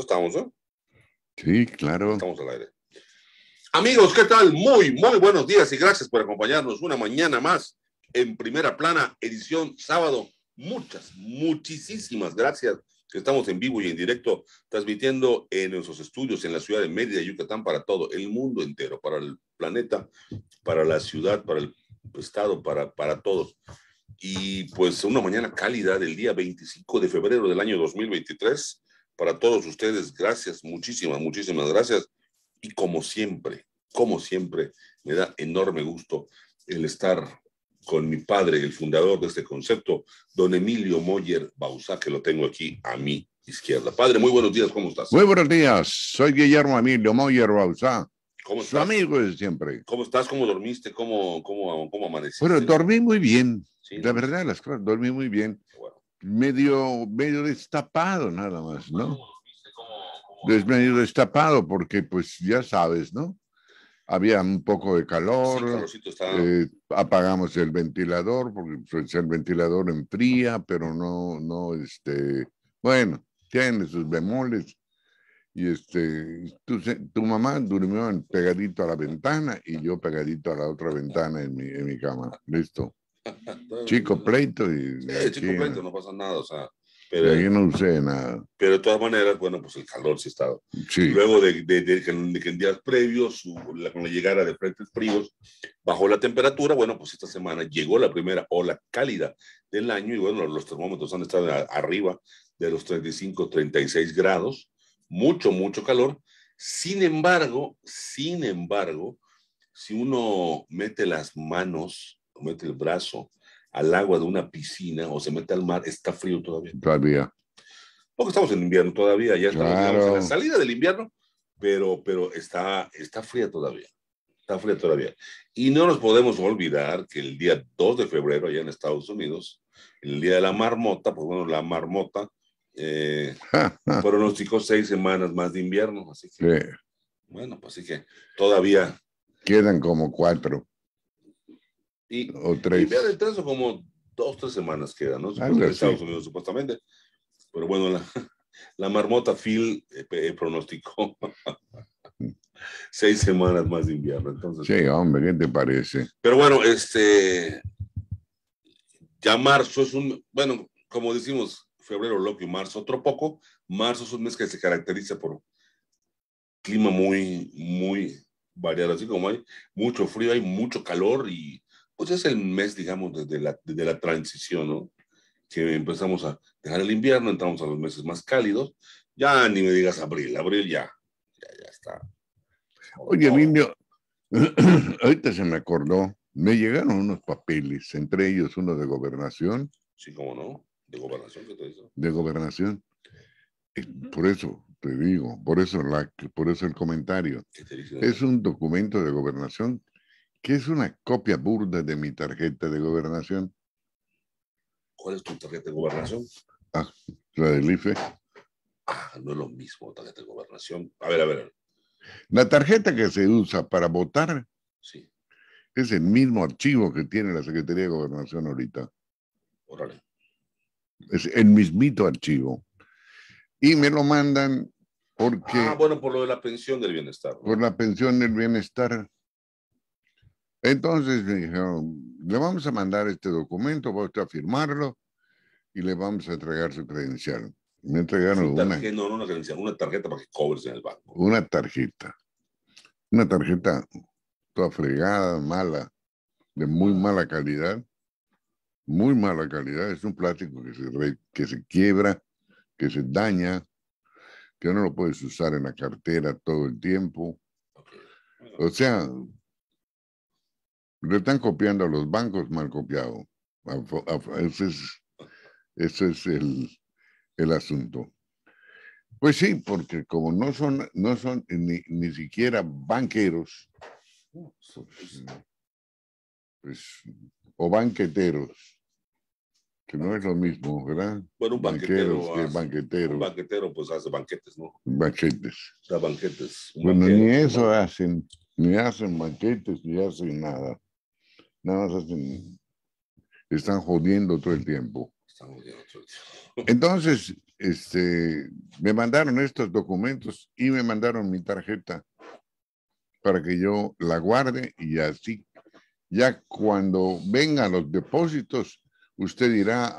estamos, ¿no? Sí, claro. Estamos al aire. Amigos, ¿qué tal? Muy, muy buenos días y gracias por acompañarnos una mañana más en Primera Plana, edición sábado. Muchas, muchísimas gracias. Estamos en vivo y en directo transmitiendo en nuestros estudios en la ciudad de Mérida, Yucatán, para todo el mundo entero, para el planeta, para la ciudad, para el estado, para, para todos. Y pues una mañana cálida del día 25 de febrero del año 2023 para todos ustedes. Gracias, muchísimas, muchísimas gracias. Y como siempre, como siempre, me da enorme gusto el estar con mi padre, el fundador de este concepto, don Emilio Moyer Bausá, que lo tengo aquí a mi izquierda. Padre, muy buenos días, ¿cómo estás? Muy buenos días, soy Guillermo Emilio Moyer Bausá. Su amigo de siempre. ¿Cómo estás? ¿Cómo dormiste? ¿Cómo, cómo, amaneciste? Bueno, dormí muy bien. La verdad, las cosas, dormí muy bien medio, medio destapado nada más, ¿no? Es destapado porque pues ya sabes, ¿no? Había un poco de calor, eh, apagamos el ventilador porque pues, el ventilador enfría, pero no, no, este, bueno, tiene sus bemoles. Y este, tu, mamá durmió pegadito a la ventana y yo pegadito a la otra ventana en mi, en mi cama. Listo. chico pleito y. chico no. pleito, no pasa nada, Pero, yo no Pero de todas maneras, bueno, pues el calor sí está Sí. Luego de, que en días previos, con la llegada de frentes fríos, bajó la temperatura. Bueno, pues esta semana llegó la primera ola cálida del año y bueno, los termómetros han estado arriba de los 35, 36 grados. Mucho, mucho calor. Sin embargo, sin embargo, si uno mete las manos mete el brazo al agua de una piscina o se mete al mar, está frío todavía. Todavía. Porque estamos en invierno todavía, ya estamos en la salida del invierno, pero, pero está, está fría todavía. Está fría todavía. Y no nos podemos olvidar que el día 2 de febrero, allá en Estados Unidos, el día de la marmota, pues bueno, la marmota eh, chicos seis semanas más de invierno, así que. Bueno, pues así que todavía. Quedan como cuatro. Y, o tres. y vean como dos, tres semanas quedan, ¿no? Supuestamente Estados Unidos, supuestamente. Pero bueno, la, la marmota Phil eh, eh, pronosticó seis semanas más de invierno. Entonces, sí, hombre, ¿qué te parece? Pero bueno, este, ya marzo es un, bueno, como decimos, febrero loco y marzo otro poco, marzo es un mes que se caracteriza por clima muy, muy variado, así como hay mucho frío, hay mucho calor y pues es el mes, digamos, desde la, la transición, ¿no? Que empezamos a dejar el invierno, entramos a los meses más cálidos. Ya ni me digas abril, abril ya, ya, ya está. Oye, niño, ahorita se me acordó, me llegaron unos papeles, entre ellos uno de gobernación. Sí, cómo no, de gobernación, ¿qué te De gobernación. Eh, por eso te digo, por eso, la, por eso el comentario. Es un documento de gobernación que es una copia burda de mi tarjeta de gobernación. ¿Cuál es tu tarjeta de gobernación? Ah, la del IFE. Ah, no es lo mismo tarjeta de gobernación. A ver, a ver. La tarjeta que se usa para votar sí. es el mismo archivo que tiene la Secretaría de Gobernación ahorita. Órale. Es el mismito archivo. Y me lo mandan porque... Ah, bueno, por lo de la pensión del bienestar. Por la pensión del bienestar. Entonces me dijeron, le vamos a mandar este documento, va usted a firmarlo y le vamos a entregar su credencial. Me entregaron una... tarjeta para que cobres en el banco. Una tarjeta. Una tarjeta toda fregada, mala, de muy mala calidad. Muy mala calidad. Es un plástico que se, que se quiebra, que se daña, que no lo puedes usar en la cartera todo el tiempo. O sea, le están copiando a los bancos mal copiado. Ese es, el, asunto. Pues sí, porque como no son, no son ni, siquiera banqueros, pues, pues, o banqueteros, que no es lo mismo, ¿verdad? Bueno, un Banqueros que banqueteros. Un banquetero pues hace banquetes, ¿no? Banquetes. banquetes. Bueno, ni eso hacen, ni hacen banquetes, ni hacen nada. Nada más hacen, están jodiendo todo el tiempo. Están jodiendo todo el tiempo. Entonces, este, me mandaron estos documentos y me mandaron mi tarjeta para que yo la guarde y así, ya cuando vengan los depósitos, usted irá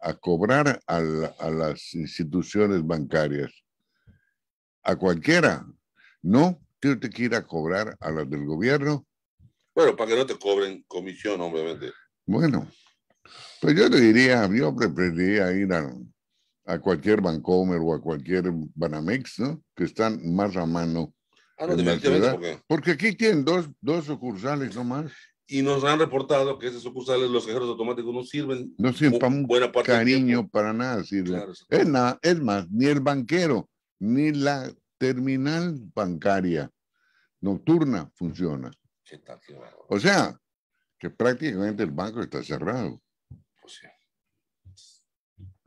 a cobrar a las instituciones bancarias. A cualquiera, ¿no? Tiene que ir a cobrar a las del gobierno bueno, para que no te cobren comisión, obviamente. Bueno, pues yo te diría, yo preferiría ir a, cualquier Bancomer o a cualquier Banamex, ¿no? Que están más a mano. Ah, no, definitivamente, ¿por qué? Porque aquí tienen dos, dos sucursales nomás. Y nos han reportado que esas sucursales, los cajeros automáticos, no sirven. No sirven para buena parte cariño, para nada sirven. es, nada, es más, ni el banquero, ni la terminal bancaria nocturna funciona. O sea, que prácticamente el banco está cerrado. O pues sea.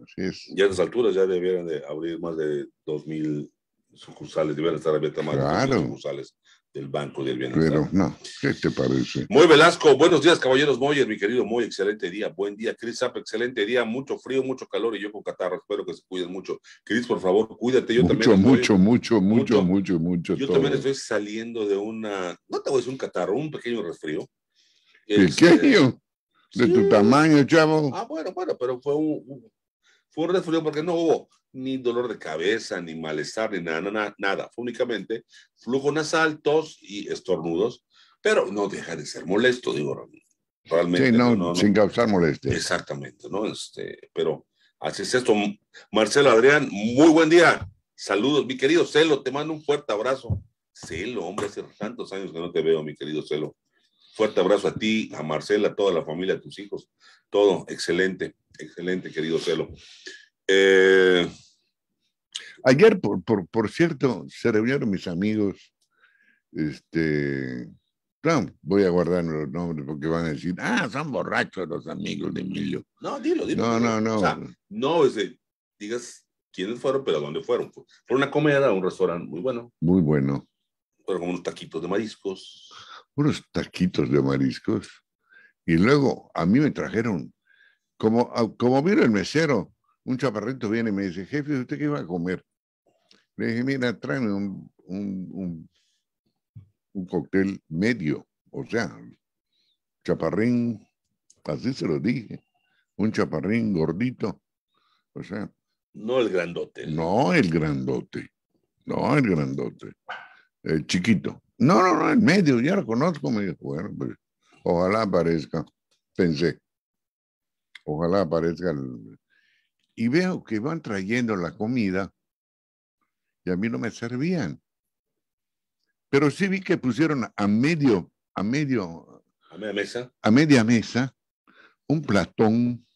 Así es. Ya a estas alturas ya debieran de abrir más de 2.000 sucursales, debieran estar abiertas más claro. sucursales del Banco del Bienestar. Pero no, ¿qué te parece? Muy Velasco, buenos días, caballeros Moyer, mi querido Moy, excelente día, buen día. Chris excelente día, mucho frío, mucho calor y yo con catarro, espero que se cuiden mucho. Chris, por favor, cuídate, yo mucho, también. Mucho, mucho, mucho, mucho, mucho, mucho. Yo también estoy saliendo de una, no te voy a decir un catarro, un pequeño resfrío. ¿Pequeño? Este, ¿De tu tamaño, chavo? Ah, bueno, bueno, pero fue un, un fue un resfrío porque no hubo, ni dolor de cabeza, ni malestar, ni nada, nada, nada. únicamente flujo nasal, tos y estornudos, pero no deja de ser molesto, digo, realmente. Sí, no, sin causar molestia. Exactamente, ¿no? Este, pero así es esto. Marcelo Adrián, muy buen día. Saludos, mi querido Celo, te mando un fuerte abrazo. Celo, hombre, hace tantos años que no te veo, mi querido Celo. Fuerte abrazo a ti, a Marcela, a toda la familia, a tus hijos, todo. Excelente, excelente, querido Celo. Eh, Ayer, por, por, por, cierto, se reunieron mis amigos. Este, no, voy a guardar los nombres porque van a decir, ah, son borrachos los amigos de Emilio. No, dilo, dilo. No, no, no. no, digas quiénes fueron, pero dónde fueron. Fue una comida, un restaurante muy bueno. Muy bueno. Fueron unos taquitos de mariscos. Unos taquitos de mariscos. Y luego a mí me trajeron, como, como vino el mesero, un chaparrito viene y me dice, jefe, ¿usted qué va a comer? Le dije, mira, tráeme un, un, cóctel medio, o sea, chaparrín, así se lo dije, un chaparrín gordito, o sea. No el grandote. No el grandote, no el grandote, el chiquito. No, no, no, el medio, ya lo conozco, me dijo, bueno, pues, ojalá aparezca, pensé, ojalá aparezca el, y veo que van trayendo la comida y a mí no me servían. Pero sí vi que pusieron a medio, a medio, a media mesa, a mesa un platón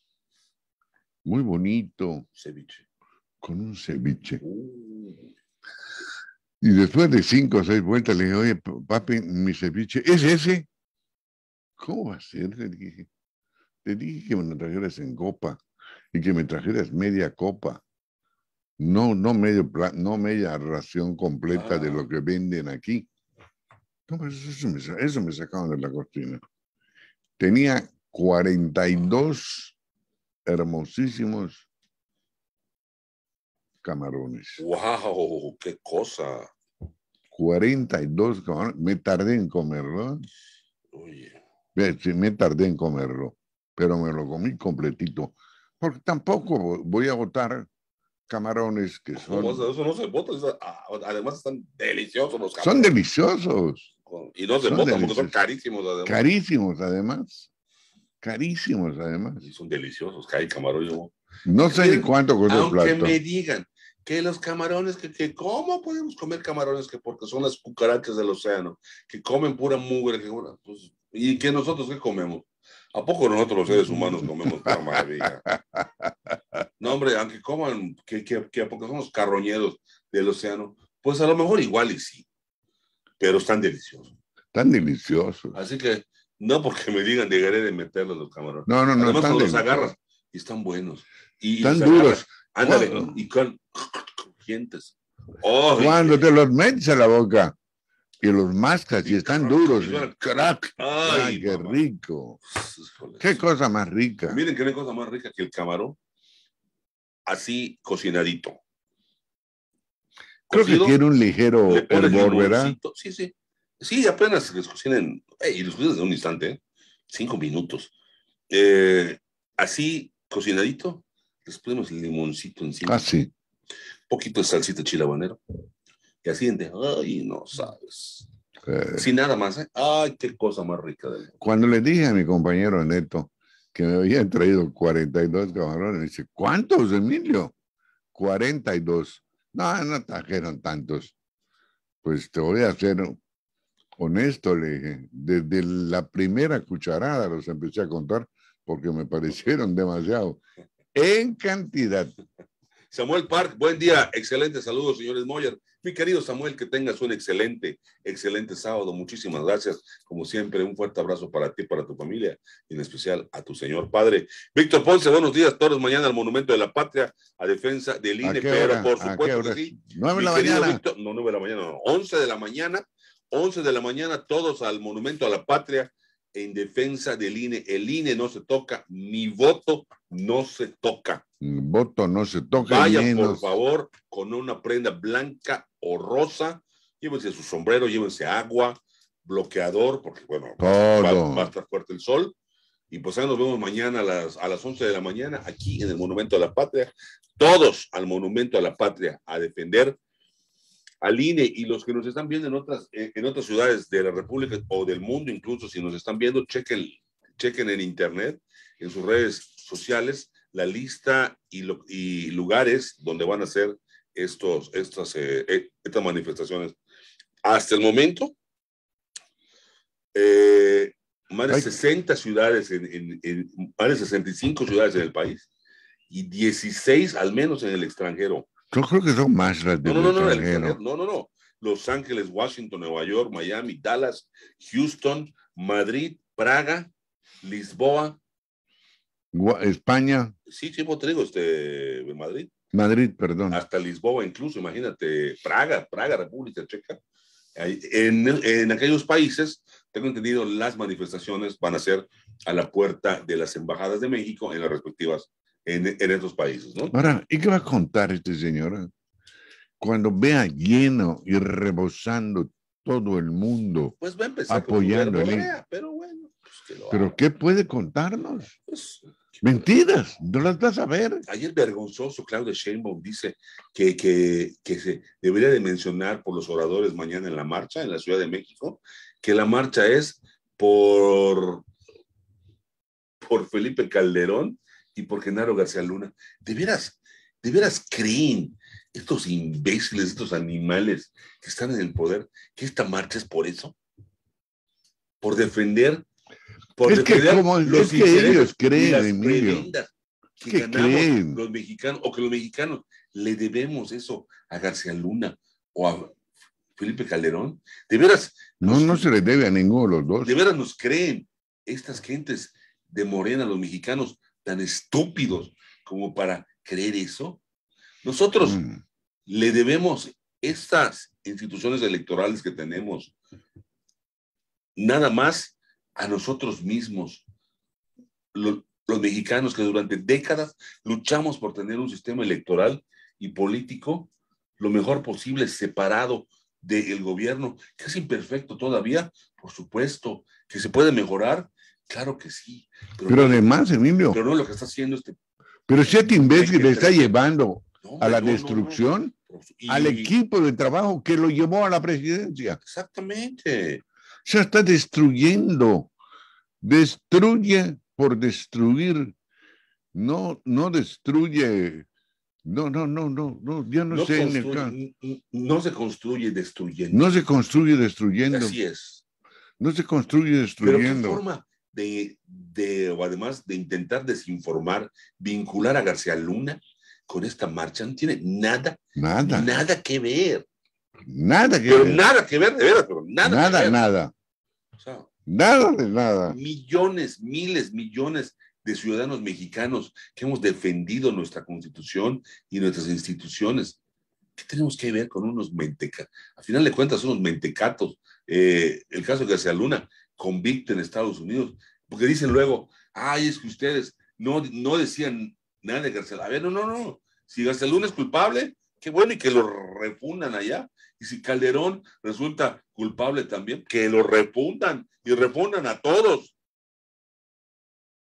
muy bonito. Ceviche. Con un ceviche. Uh. Y después de cinco o seis vueltas le dije, oye, papi, mi ceviche, ¿es ese? ¿Cómo va a ser? Le dije, te dije que me lo trajeras en copa y que me trajeras media copa, no, no, medio, no media ración completa de lo ah. que venden aquí. Pues, eso, me, eso de la cortina. Tenía 42 hermosísimos camarones. ¡Wow! ¡Qué cosa! 42 camarones. Me tardé en comerlo. Sí, me tardé en comerlo, pero me lo comí completito porque tampoco voy a votar camarones que son... no se vota, además están deliciosos los camarones. Son deliciosos. Y no se votan porque son carísimos además. Carísimos además. Carísimos además. Y son deliciosos, que hay camarones. No sé ni cuánto con el plato. me digan que los camarones, que, que cómo podemos comer camarones, que porque son las cucarachas del océano, que comen pura mugre, que, pues, y que nosotros qué comemos ¿A poco nosotros los seres humanos comemos tan maravilla? No, hombre, aunque coman, que, que, que porque somos carroñeros del océano, pues a lo mejor igual y sí, pero están deliciosos. Están deliciosos. Así que no porque me digan, dejaré de meterlos los camarones. No, no, no. Además, están los agarras y están buenos. Y, están duros. Ándale, y con crujientes. Oh, cuando te los metes a la boca, y los mascas y están duros. Crack. Ay, qué rico. Qué cosa más rica. Miren ¿qué cosa más rica que el camarón así cocinadito. Creo que tiene un ligero hervor, ¿verdad? Sí, sí. Sí, apenas les cocinen, y los cocinan en un instante, ¿eh? cinco minutos. Eh, así cocinadito, les ponemos limoncito encima. Así. Ah, poquito de salsita chilabanero y así sientes, ay, no mm. sabes. Sin nada más, ¿eh? ay, qué cosa más rica. Del Cuando le dije a mi compañero Neto que me habían traído 42 camarones, me dice, ¿cuántos, Emilio? 42. No, no trajeron tantos. Pues te voy a ser honesto, le dije. Desde la primera cucharada los empecé a contar porque me parecieron demasiado en cantidad. Samuel Park, buen día, excelente saludos, señores Moyer. Mi querido Samuel, que tengas un excelente, excelente sábado. Muchísimas gracias. Como siempre, un fuerte abrazo para ti, para tu familia, en especial a tu señor padre. Víctor Ponce, buenos días, todos mañana al Monumento de la Patria, a defensa del INE, pero por supuesto que sí. de la mañana. Víctor, no, nueve de la mañana, no, de la mañana, once de la mañana, todos al Monumento a la Patria en defensa del INE. El INE no se toca, mi voto no se toca voto no se toca. Vaya, por favor, con una prenda blanca o rosa. Llévense su sombrero, llévense agua, bloqueador, porque bueno, va, a estar fuerte el sol. Y pues ahí nos vemos mañana a las, a las 11 de la mañana aquí en el Monumento a la Patria. Todos al Monumento a la Patria a defender al INE y los que nos están viendo en otras, en otras ciudades de la República o del mundo, incluso si nos están viendo, chequen, chequen en Internet, en sus redes sociales, la lista y, lugares donde van a ser estos, estas, eh, eh, estas manifestaciones. Hasta el momento, eh, más de 60 ciudades, en, más de 65 ciudades en el país y 16 al menos en el extranjero. Yo creo que son más no, no, no, no. Los Ángeles, Washington, Nueva York, Miami, Dallas, Houston, Madrid, Praga, Lisboa, España. Sí, pues, te trigo este, Madrid. Madrid, perdón. Hasta Lisboa, incluso, imagínate, Praga, Praga, República Checa. En, en, aquellos países, tengo entendido, las manifestaciones van a ser a la puerta de las embajadas de México en las respectivas, en, en estos países, ¿no? Ahora, ¿y qué va a contar este señor? Cuando vea lleno y rebosando todo el mundo pues va a empezar apoyando a él. pero bueno. Pues, pero ¿qué puede contarnos? Pues, Mentiras, no las vas a ver. Ayer vergonzoso, Claudio Sheinbaum dice que, que, que se debería de mencionar por los oradores mañana en la marcha en la Ciudad de México, que la marcha es por, por Felipe Calderón y por Genaro García Luna. De veras, de veras creen estos imbéciles, estos animales que están en el poder, que esta marcha es por eso, por defender es que como los ellos creen, en Que, ganamos creen? los mexicanos, o que los mexicanos le debemos eso a García Luna o a Felipe Calderón. De veras. No, no se le debe a ninguno de los dos. De veras nos creen estas gentes de Morena, los mexicanos, tan estúpidos como para creer eso. Nosotros mm. le debemos estas instituciones electorales que tenemos nada más a nosotros mismos, los mexicanos que durante décadas luchamos por tener un sistema electoral y político lo mejor posible separado del gobierno, que es imperfecto todavía, por supuesto, que se puede mejorar, claro que sí. Pero, además además, Emilio. Pero no lo que está haciendo este. Pero si este imbécil le está llevando a la destrucción al equipo de trabajo que lo llevó a la presidencia. Exactamente. Ya está destruyendo. Destruye por destruir. No, no destruye. No, no, no, no, no, ya no, sé No se construye destruyendo. No se construye destruyendo. Así es. No se construye destruyendo. Pero forma de, de, o además de intentar desinformar, vincular a García Luna con esta marcha, no tiene nada, nada, nada que ver. Nada que pero ver. nada que ver, de pero nada. Nada, nada. nada de nada. Millones, miles, millones de ciudadanos mexicanos que hemos defendido nuestra constitución y nuestras instituciones. ¿Qué tenemos que ver con unos mentecatos? al final de cuentas, son unos mentecatos. Eh, el caso de García Luna, convicto en Estados Unidos, porque dicen luego, ay, es que ustedes no, no decían nada de García Luna. A ver, no, no, no. Si García Luna es culpable, qué bueno y que lo refundan allá. Y si Calderón resulta culpable también, que lo refundan y refundan a todos.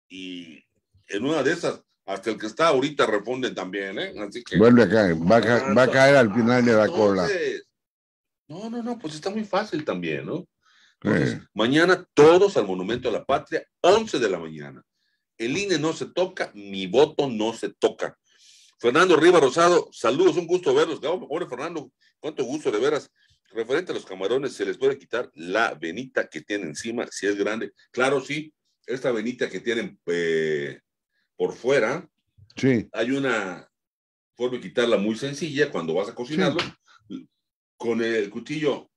Y en una de esas, hasta el que está ahorita refunden también, ¿eh? Así que. Vuelve a ah, va a, caer al final de la cola. no, no, no, pues está muy fácil también, ¿no? Mañana todos al Monumento a la Patria, 11 de la mañana. El INE no se toca, mi voto no se toca. Fernando Riva Rosado, saludos, un gusto verlos. Ahora, Fernando, cuánto gusto, de veras. Referente a los camarones, se les puede quitar la venita que tiene encima, si es grande. Claro, sí, esta venita que tienen eh, por fuera, sí. hay una forma de quitarla muy sencilla cuando vas a cocinarlo. Con el cuchillo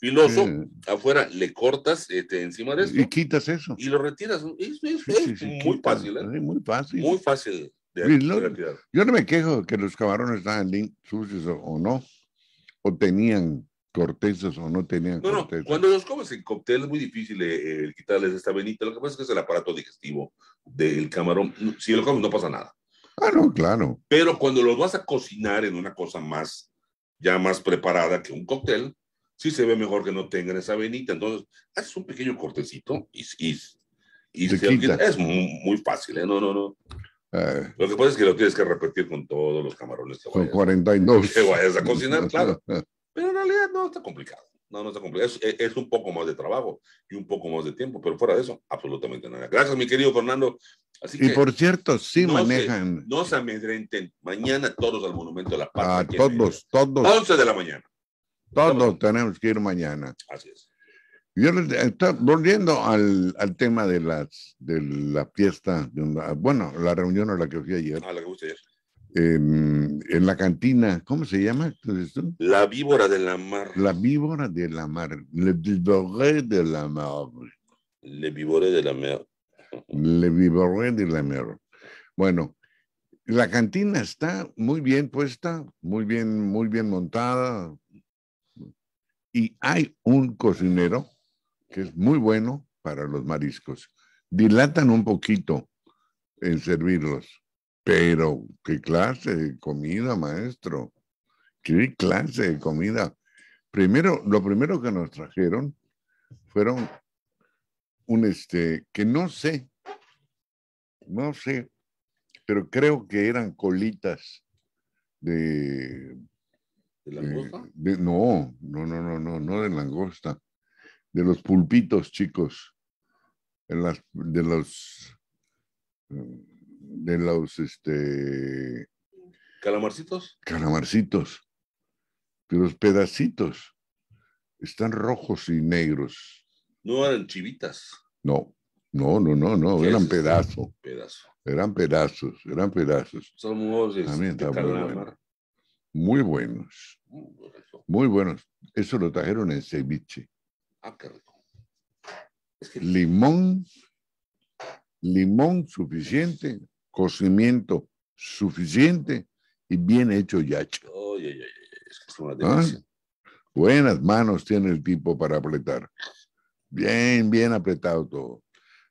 filoso, afuera le cortas este, encima de esto. Y quitas eso. Y lo retiras. Es, muy, fácil, ¿eh? muy fácil. Muy fácil yo no me quejo que los camarones estaban sucios o, no, o tenían cortezas o no tenían cortezas. cuando los comes en cóctel es muy difícil eh, eh, quitarles esta venita. Lo que pasa es que es el aparato digestivo del camarón. Si lo comes no pasa nada. Ah, no, claro. Pero cuando los vas a cocinar en una cosa más, ya más preparada que un cóctel, sí se ve mejor que no tengan esa venita. Entonces, haces un pequeño cortecito y, y, se quita. es muy, muy fácil, ¿eh? No, no, no. Eh. lo que pasa es que lo tienes que repetir con todos los camarones que con 42. Que vayas a cocinar, claro. Pero en realidad no está complicado. No, no está complicado. E, es, un poco más de trabajo y un poco más de tiempo, pero fuera de eso, absolutamente nada. Gracias, mi querido Fernando. Así y por cierto, sí manejan. no se amedrenten. Mañana todos al Monumento de la Paz. a ah, todos, todos. 11 de la mañana. Todos tenemos que ir mañana. Así es. Yo está volviendo al, al, tema de las de la fiesta, de ah, bueno, la reunión a la que fui ayer. Ah, la que em, En, la cantina, ¿cómo se llama? La víbora de la mar. La víbora de la mar. Le víbora de la mar. Le víbora de la mer. Le víbora de la mer. Bueno, la cantina está muy bien puesta, muy bien, muy bien montada. Y hay un cocinero que es muy bueno para los mariscos. Dilatan un poquito en servirlos, pero qué clase de comida, maestro. Qué clase de comida. Primero, lo primero que nos trajeron fueron un este, que no sé, no sé, pero creo que eran colitas de... ¿De langosta? no, no, no, no, no, no de langosta de los pulpitos chicos, en las, de los de los este calamarcitos calamarcitos que los pedacitos están rojos y negros no eran chivitas no no no no no eran pedazos. pedazo pedazo eran pedazos eran pedazos son de este calamar. muy muy buenos muy buenos eso lo trajeron en ceviche Ah, limón, limón suficiente, cocimiento suficiente y bien hecho yacho. ¿Ah? Buenas manos tiene el tipo para apretar. Bien, bien apretado todo.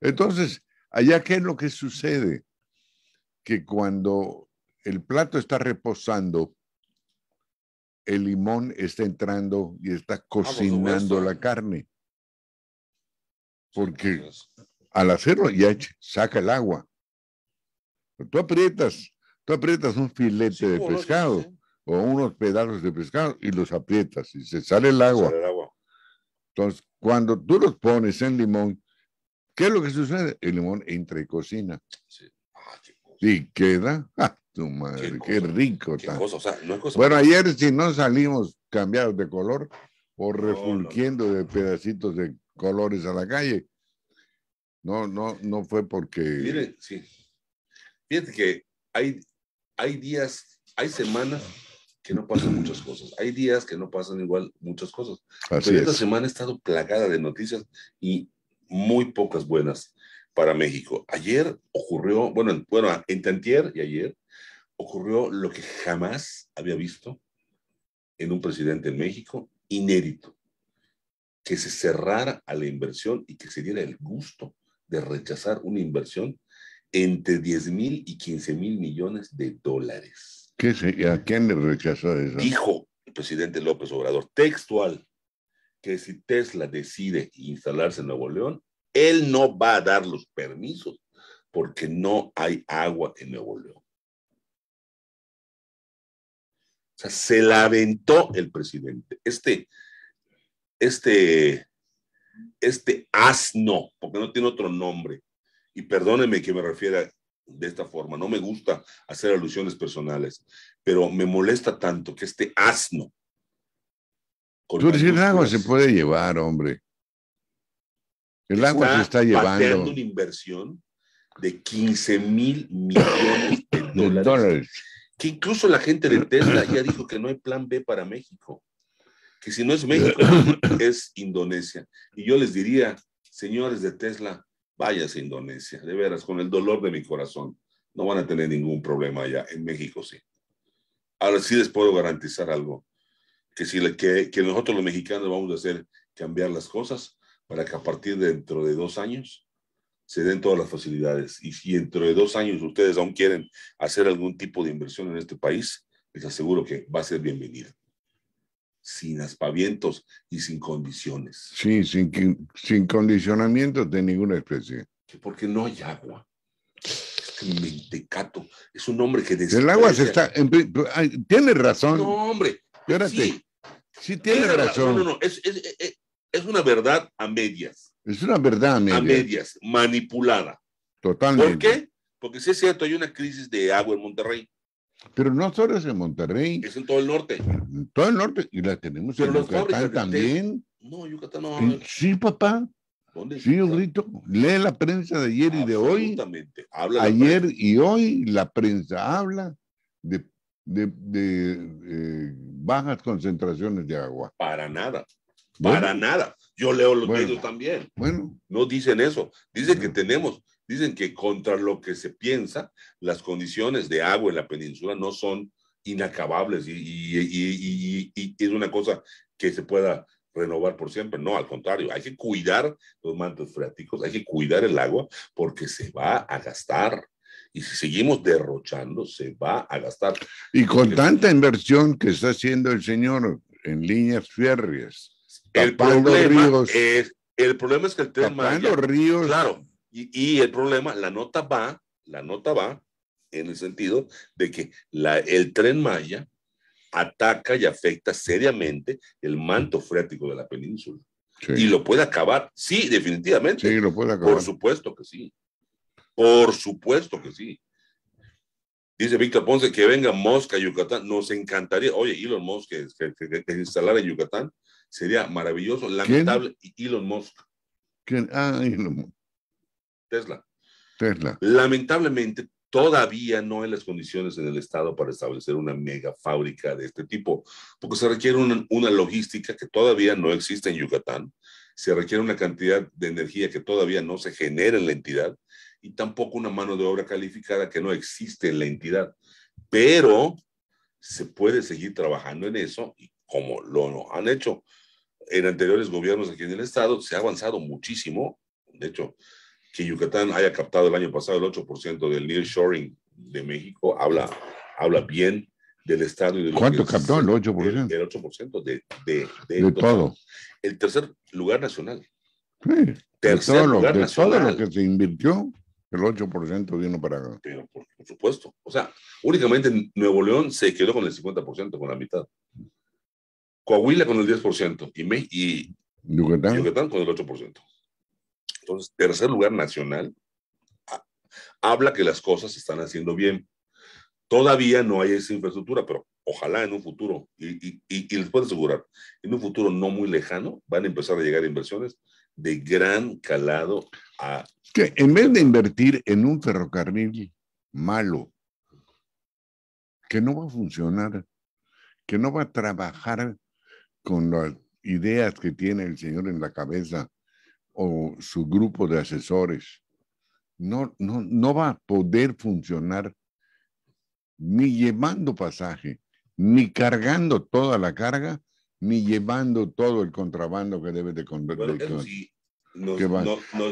Entonces, allá qué es lo que sucede? Que cuando el plato está reposando, el limón está entrando y está ah, cocinando la carne. Porque al hacerlo ya saca el agua. Tú aprietas, tú aprietas un filete de pescado ¿eh? o unos pedazos de pescado y los aprietas y se sale el agua. Entonces, cuando tú los pones en limón, ¿qué es lo que sucede? El limón entra y cocina. Ah, y queda, qué, rico. Qué bueno, ayer si no salimos cambiados de color o refulquiendo de pedacitos de colores a la calle, no, no, no fue porque... Miren, sí. Fíjate que hay, hay días, hay semanas que no pasan muchas cosas. Hay días que no pasan igual muchas cosas. Pero esta semana ha estado plagada de noticias y muy pocas buenas para México. Ayer ocurrió, bueno, bueno, entre antier y ayer ocurrió lo que jamás había visto en un presidente en México, inédito, que se cerrara a la inversión y que se diera el gusto de rechazar una inversión entre 10 mil y 15 mil millones de dólares. ¿Qué ¿A quién le rechazó eso? Dijo el presidente López Obrador, textual, que si Tesla decide instalarse en Nuevo León, él no va a dar los permisos porque no hay agua en Nuevo León. O sea, se la aventó el presidente. Este, este, este asno, porque no tiene otro nombre. Y perdóneme que me refiera de esta forma, no me gusta hacer alusiones personales, pero me molesta tanto que este asno. tú el agua se puede llevar, hombre. El agua se está llevando. una inversión de 15 mil millones de dólares que incluso la gente de Tesla ya dijo que no hay plan B para México, que si no es México, es Indonesia. Y yo les diría, señores de Tesla, váyase a Indonesia, de veras, con el dolor de mi corazón. No van a tener ningún problema allá, en México sí. Ahora sí les puedo garantizar algo, que, si que, que nosotros los mexicanos vamos a hacer cambiar las cosas para que a partir de dentro de dos años se den todas las facilidades. Y si dentro de dos años ustedes aún quieren hacer algún tipo de inversión en este país, les aseguro que va a ser bienvenida. Sin aspavientos y sin condiciones. Sí, sin, sin condicionamientos de ninguna especie. Porque no hay agua. Este mentecato es un hombre que El agua se está. tiene razón. No, hombre. Sí, sí tiene, razón. No, no, no. Es, es, es, es una verdad a medias es una verdad a medias. manipulada. Totalmente. ¿Por qué? Porque si es cierto, hay una crisis de agua en Monterrey. Pero no solo es en Monterrey. Es en todo el norte. En todo el norte. Y la tenemos en Yucatán también. No, Yucatán no. Sí, papá. sí, grito. Lee la prensa de ayer y de hoy. Habla ayer y hoy la prensa habla de, eh, bajas concentraciones de agua. Para nada. Para nada. Yo leo los bueno, medios también. Bueno. No dicen eso. Dicen que tenemos, dicen que contra lo que se piensa, las condiciones de agua en la península no son inacabables y, y, y, y es una cosa que se pueda renovar por siempre. No, al contrario, hay que cuidar los mantos freáticos, hay que cuidar el agua porque se va a gastar. Y si seguimos derrochando, se va a gastar. Y con tanta inversión que está haciendo el señor en líneas férreas, el problema ríos, es el problema es que el tren Maya, claro, y, y, el problema, la nota va, la nota va en el sentido de que la, el tren Maya ataca y afecta seriamente el manto freático de la península. Y lo puede acabar, sí, definitivamente. Sí, lo puede acabar. Por supuesto que sí. Por supuesto que sí. Dice Víctor Ponce que venga Mosca, Yucatán. Nos encantaría, oye, y Musk, que, que, que, que en Yucatán. Sería maravilloso, lamentable. Elon Musk. ¿Quién? Ah, Elon Musk. Tesla. Tesla. Lamentablemente, todavía no hay las condiciones en el Estado para establecer una mega fábrica de este tipo, porque se requiere una, logística que todavía no existe en Yucatán, se requiere una cantidad de energía que todavía no se genera en la entidad y tampoco una mano de obra calificada que no existe en la entidad. Pero se puede seguir trabajando en eso y como lo han hecho en anteriores gobiernos aquí en el Estado, se ha avanzado muchísimo. De hecho, que Yucatán haya captado el año pasado el 8% del nearshoring de México, habla, habla bien del Estado. Y de ¿Cuánto captó? ¿El 8%? El, 8% de, de, de, todo. El tercer lugar nacional. Sí, tercer lugar de Todo lo que se invirtió, el 8% vino para acá. Pero por, por, supuesto. O sea, únicamente Nuevo León se quedó con el 50%, con la mitad. Coahuila con el 10% y, y Yucatán. con el 8%. Entonces, tercer lugar nacional habla que las cosas se están haciendo bien. Todavía no hay esa infraestructura, pero ojalá en un futuro, y, y les puedo asegurar, en un futuro no muy lejano van a empezar a llegar inversiones de gran calado a... Que en vez de invertir en un ferrocarril malo, que no va a funcionar, que no va a trabajar con las ideas que tiene el Señor en la cabeza o su grupo de asesores, no, no, va a poder funcionar ni llevando pasaje, ni cargando toda la carga, ni llevando todo el contrabando que debe de conducir.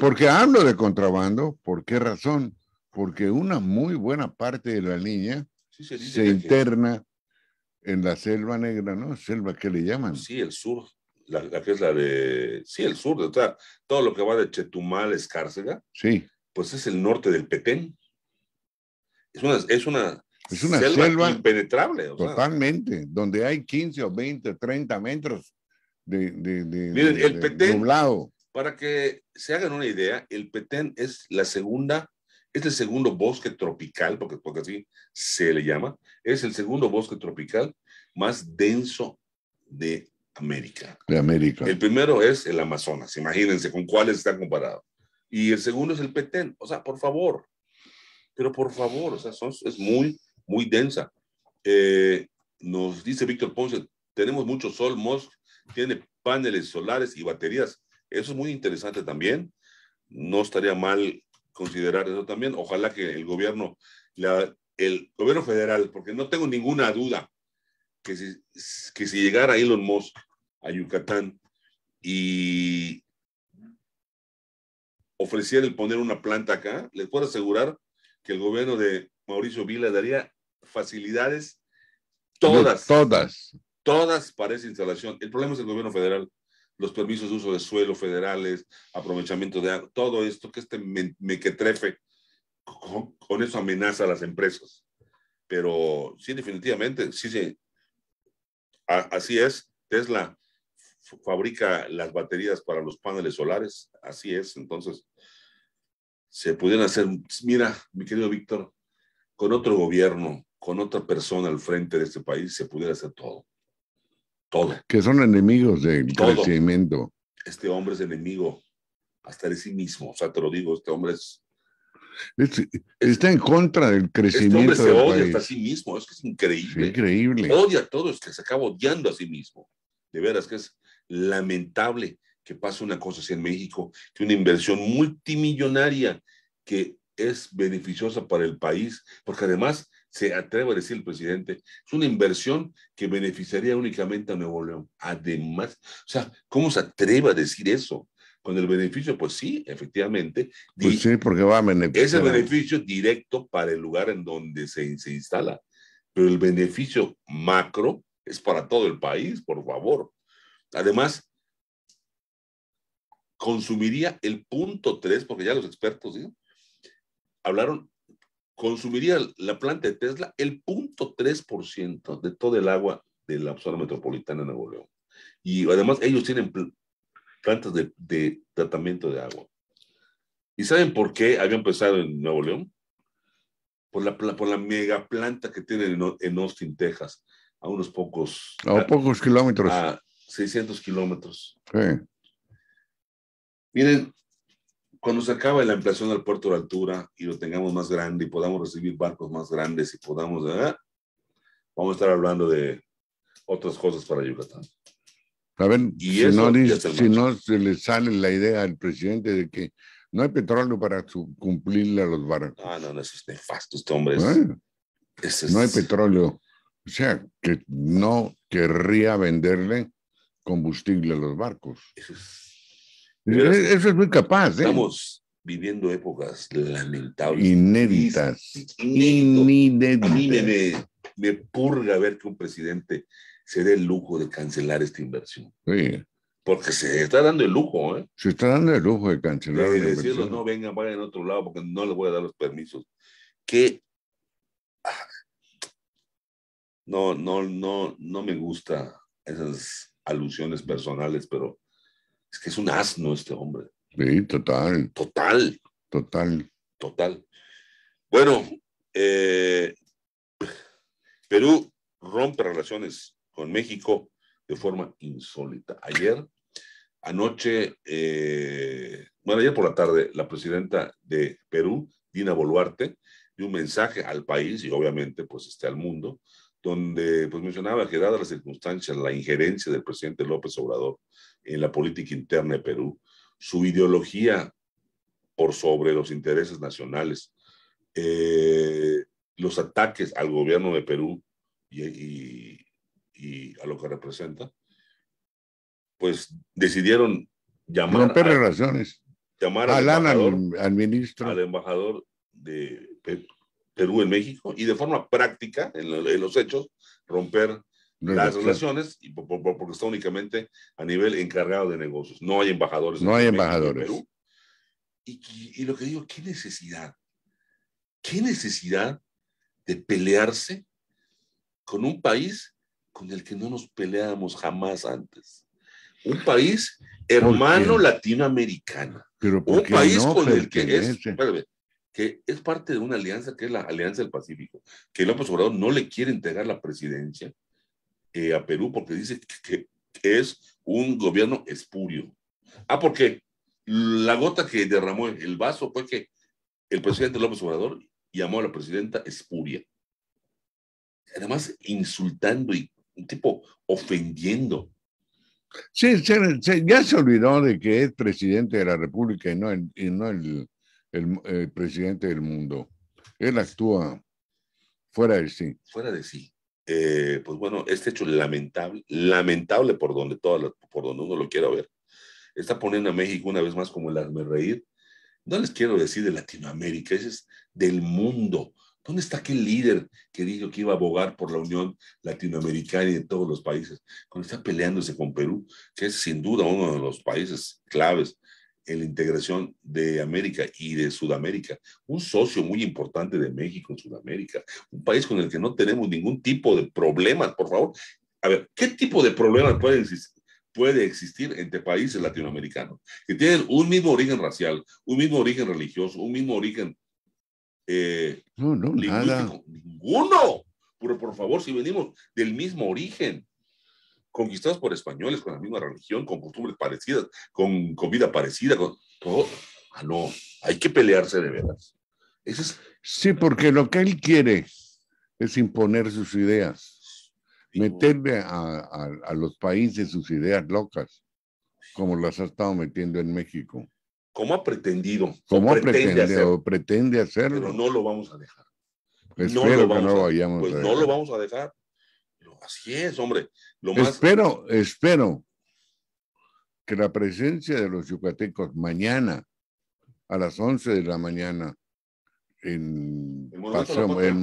porque hablo de contrabando, ¿por qué razón? Porque una muy buena parte de la línea se interna en la selva negra, ¿no? Selva que le llaman. Sí, el sur, la, que es la de, sí, el sur, o sea, todo lo que va de Chetumal, Escárcega. Sí. Pues es el norte del Petén. Es una, es una, es una selva, impenetrable. totalmente, donde hay 15 o 20, 30 metros de, Miren, el Petén, nublado. Para que se hagan una idea, el Petén es la segunda este segundo bosque tropical, porque, porque así se le llama, es el segundo bosque tropical más denso de América. De América. El primero es el Amazonas, imagínense con cuáles están comparado. Y el segundo es el Petén, o sea, por favor, pero por favor, o sea, es muy, muy densa. Eh, nos dice Víctor Ponce, tenemos mucho sol, Mosk tiene paneles solares y baterías. Eso es muy interesante también. No estaría mal considerar eso también. Ojalá que el gobierno, la, el gobierno federal, porque no tengo ninguna duda que si, si llegara Elon Musk a Yucatán y ofreciera el poner una planta acá, les puedo asegurar que el gobierno de Mauricio Vila daría facilidades todas. todas. Todas para esa instalación. El problema es el gobierno federal los permisos de uso de suelo federales, aprovechamiento de todo esto que este me, mequetrefe con, con, eso amenaza a las empresas. Pero sí, definitivamente, sí, sí. así es, Tesla fabrica las baterías para los paneles solares, así es, entonces se pudieran hacer, mira, mi querido Víctor, con otro gobierno, con otra persona al frente de este país, se pudiera hacer todo. Que son enemigos del crecimiento. Este hombre es enemigo hasta de sí mismo. O sea, te lo digo, este hombre es... está en contra del crecimiento. Este hombre se odia hasta sí mismo, es que es increíble. increíble. Odia a todos, que se acaba odiando a sí mismo. De veras que es lamentable que pase una cosa así en México, que una inversión multimillonaria que es beneficiosa para el país, porque además se atreva a decir el presidente, es una inversión que beneficiaría únicamente a Nuevo León. Además, o sea, ¿cómo se atreve a decir eso? Con el beneficio, pues sí, efectivamente. Pues sí, porque va a beneficiar. Ese beneficio directo para el lugar en donde se, se instala. Pero el beneficio macro es para todo el país, por favor. Además, consumiría el punto tres, porque ya los expertos hablaron consumiría la planta de Tesla el 0.3% de todo el agua de la zona metropolitana de Nuevo León. Y además ellos tienen plantas de, tratamiento de agua. ¿Y saben por qué había empezado en Nuevo León? Por la, por la mega planta que tienen en, Austin, Texas, a unos pocos... A, pocos kilómetros. A 600 kilómetros. Miren, cuando se acabe la ampliación del puerto de altura y lo tengamos más grande y podamos recibir barcos más grandes y podamos, vamos a estar hablando de otras cosas para Yucatán. A ver, si, no, se le sale la idea al presidente de que no hay petróleo para cumplirle a los barcos. Ah, no, no, eso es nefasto, este ¿Eh? no hay petróleo. O sea, que no querría venderle combustible a los barcos. Eso es eso es muy capaz. ¿eh? Estamos viviendo épocas lamentables. Inéditas. Inéditas. A mí me, purga ver que un presidente se dé el lujo de cancelar esta inversión. Porque se está dando el lujo, ¿eh? Se está dando el lujo de cancelar. De, no venga vayan a otro lado porque no le voy a dar los permisos. Que ah, no, no, no, no me gusta esas alusiones personales, pero es que es un asno este hombre. Sí, total. Total. Total. Total. Bueno, eh, Perú rompe relaciones con México de forma insólita. Ayer, anoche, eh, bueno, ayer por la tarde, la presidenta de Perú, Dina Boluarte, dio un mensaje al país y obviamente pues este, al mundo donde pues mencionaba que dadas las circunstancias, la injerencia del presidente López Obrador en la política interna de Perú, su ideología por sobre los intereses nacionales, eh, los ataques al gobierno de Perú y, a lo que representa, pues decidieron llamar relaciones, llamar al, al ministro, al embajador de Perú en México y de forma práctica, en, los hechos, romper las relaciones porque está únicamente a nivel encargado de negocios. No hay embajadores. No hay embajadores. Y, lo que digo, qué necesidad, qué necesidad de pelearse con un país con el que no nos peleábamos jamás antes. Un país hermano latinoamericano. Pero un país con el que es, que es parte de una alianza que es la Alianza del Pacífico, que López Obrador no le quiere entregar la presidencia eh, a Perú porque dice que, es un gobierno espurio. Ah, porque la gota que derramó el vaso fue que el presidente López Obrador llamó a la presidenta espuria. Además, insultando y un tipo ofendiendo. Sí, ya se olvidó de que es presidente de la República y no el el, presidente del mundo. Él actúa fuera de sí. Fuera de sí. Eh, pues bueno, este hecho lamentable, lamentable por donde, por donde uno lo quiera ver, está poniendo a México una vez más como el arme reír. No les quiero decir de Latinoamérica, ese es del mundo. ¿Dónde está aquel líder que dijo que iba a abogar por la Unión Latinoamericana y de todos los países? Cuando está peleándose con Perú, que es sin duda uno de los países claves en la integración de América y de Sudamérica, un socio muy importante de México en Sudamérica, un país con el que no tenemos ningún tipo de problemas, por favor. A ver, ¿qué tipo de problemas puede existir? puede existir entre países latinoamericanos, que tienen un mismo origen racial, un mismo origen religioso, un mismo origen eh, no, no, Ninguno. Pero por favor, si venimos del mismo origen, conquistados por españoles con la misma religión, con costumbres parecidas, con comida parecida, con todo. Ah, no, hay que pelearse de veras. Eso Sí, porque lo que él quiere es imponer sus ideas, meterle a, los países sus ideas locas, como las ha estado metiendo en México. Como ha pretendido. Como pretende, pretende hacerlo. no lo vamos a dejar. Espero que no lo vayamos pues a, pues no lo vamos a dejar Así es, hombre. Espero, espero que la presencia de los yucatecos mañana a las 11 de la mañana en, ¿El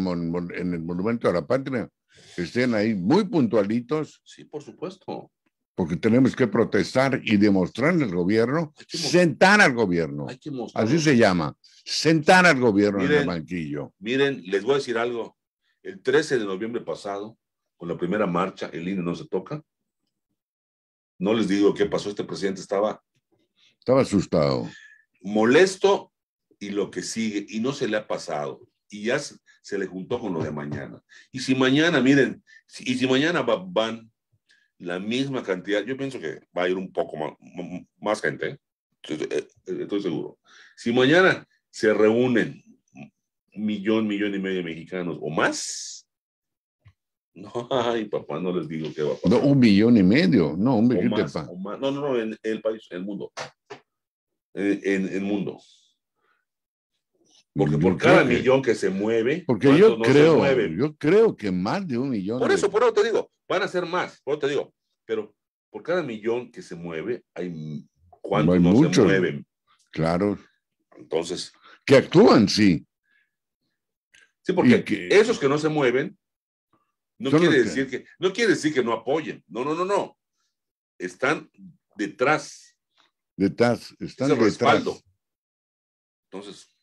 Monumento a la Patria estén ahí muy puntualitos. Sí, por supuesto. Porque tenemos que protestar y demostrarle al gobierno, sentar al gobierno. Así se llama, sentar al gobierno en el banquillo. Miren, les voy a decir algo. El 13 de noviembre pasado, con la primera marcha, el INE no se toca. No les digo qué pasó, este presidente estaba... Estaba asustado. Molesto y lo que sigue, y no se le ha pasado, y ya se, le juntó con lo de mañana. Y si mañana, miren, y si mañana van la misma cantidad, yo pienso que va a ir un poco más, gente, eh, eh, estoy, seguro. Si mañana se reúnen millón, millón y medio de mexicanos o más, no, ay, papá, no les digo qué va a pasar. un millón y medio, no, un millón de pan. No, no, no, en el país, en el mundo. En el mundo. Porque por cada millón que se mueve, porque yo creo, yo creo que más de un millón. Por eso, por eso te digo, van a ser más, por eso te digo, pero por cada millón que se mueve, hay cuántos no, se mueven. Claro. Entonces. Que actúan, sí. Sí, porque esos que no se mueven no quiere, decir que... no quiere decir que no apoyen. No, no, no, no. Están detrás. Detrás, están detrás. respaldo. Entonces.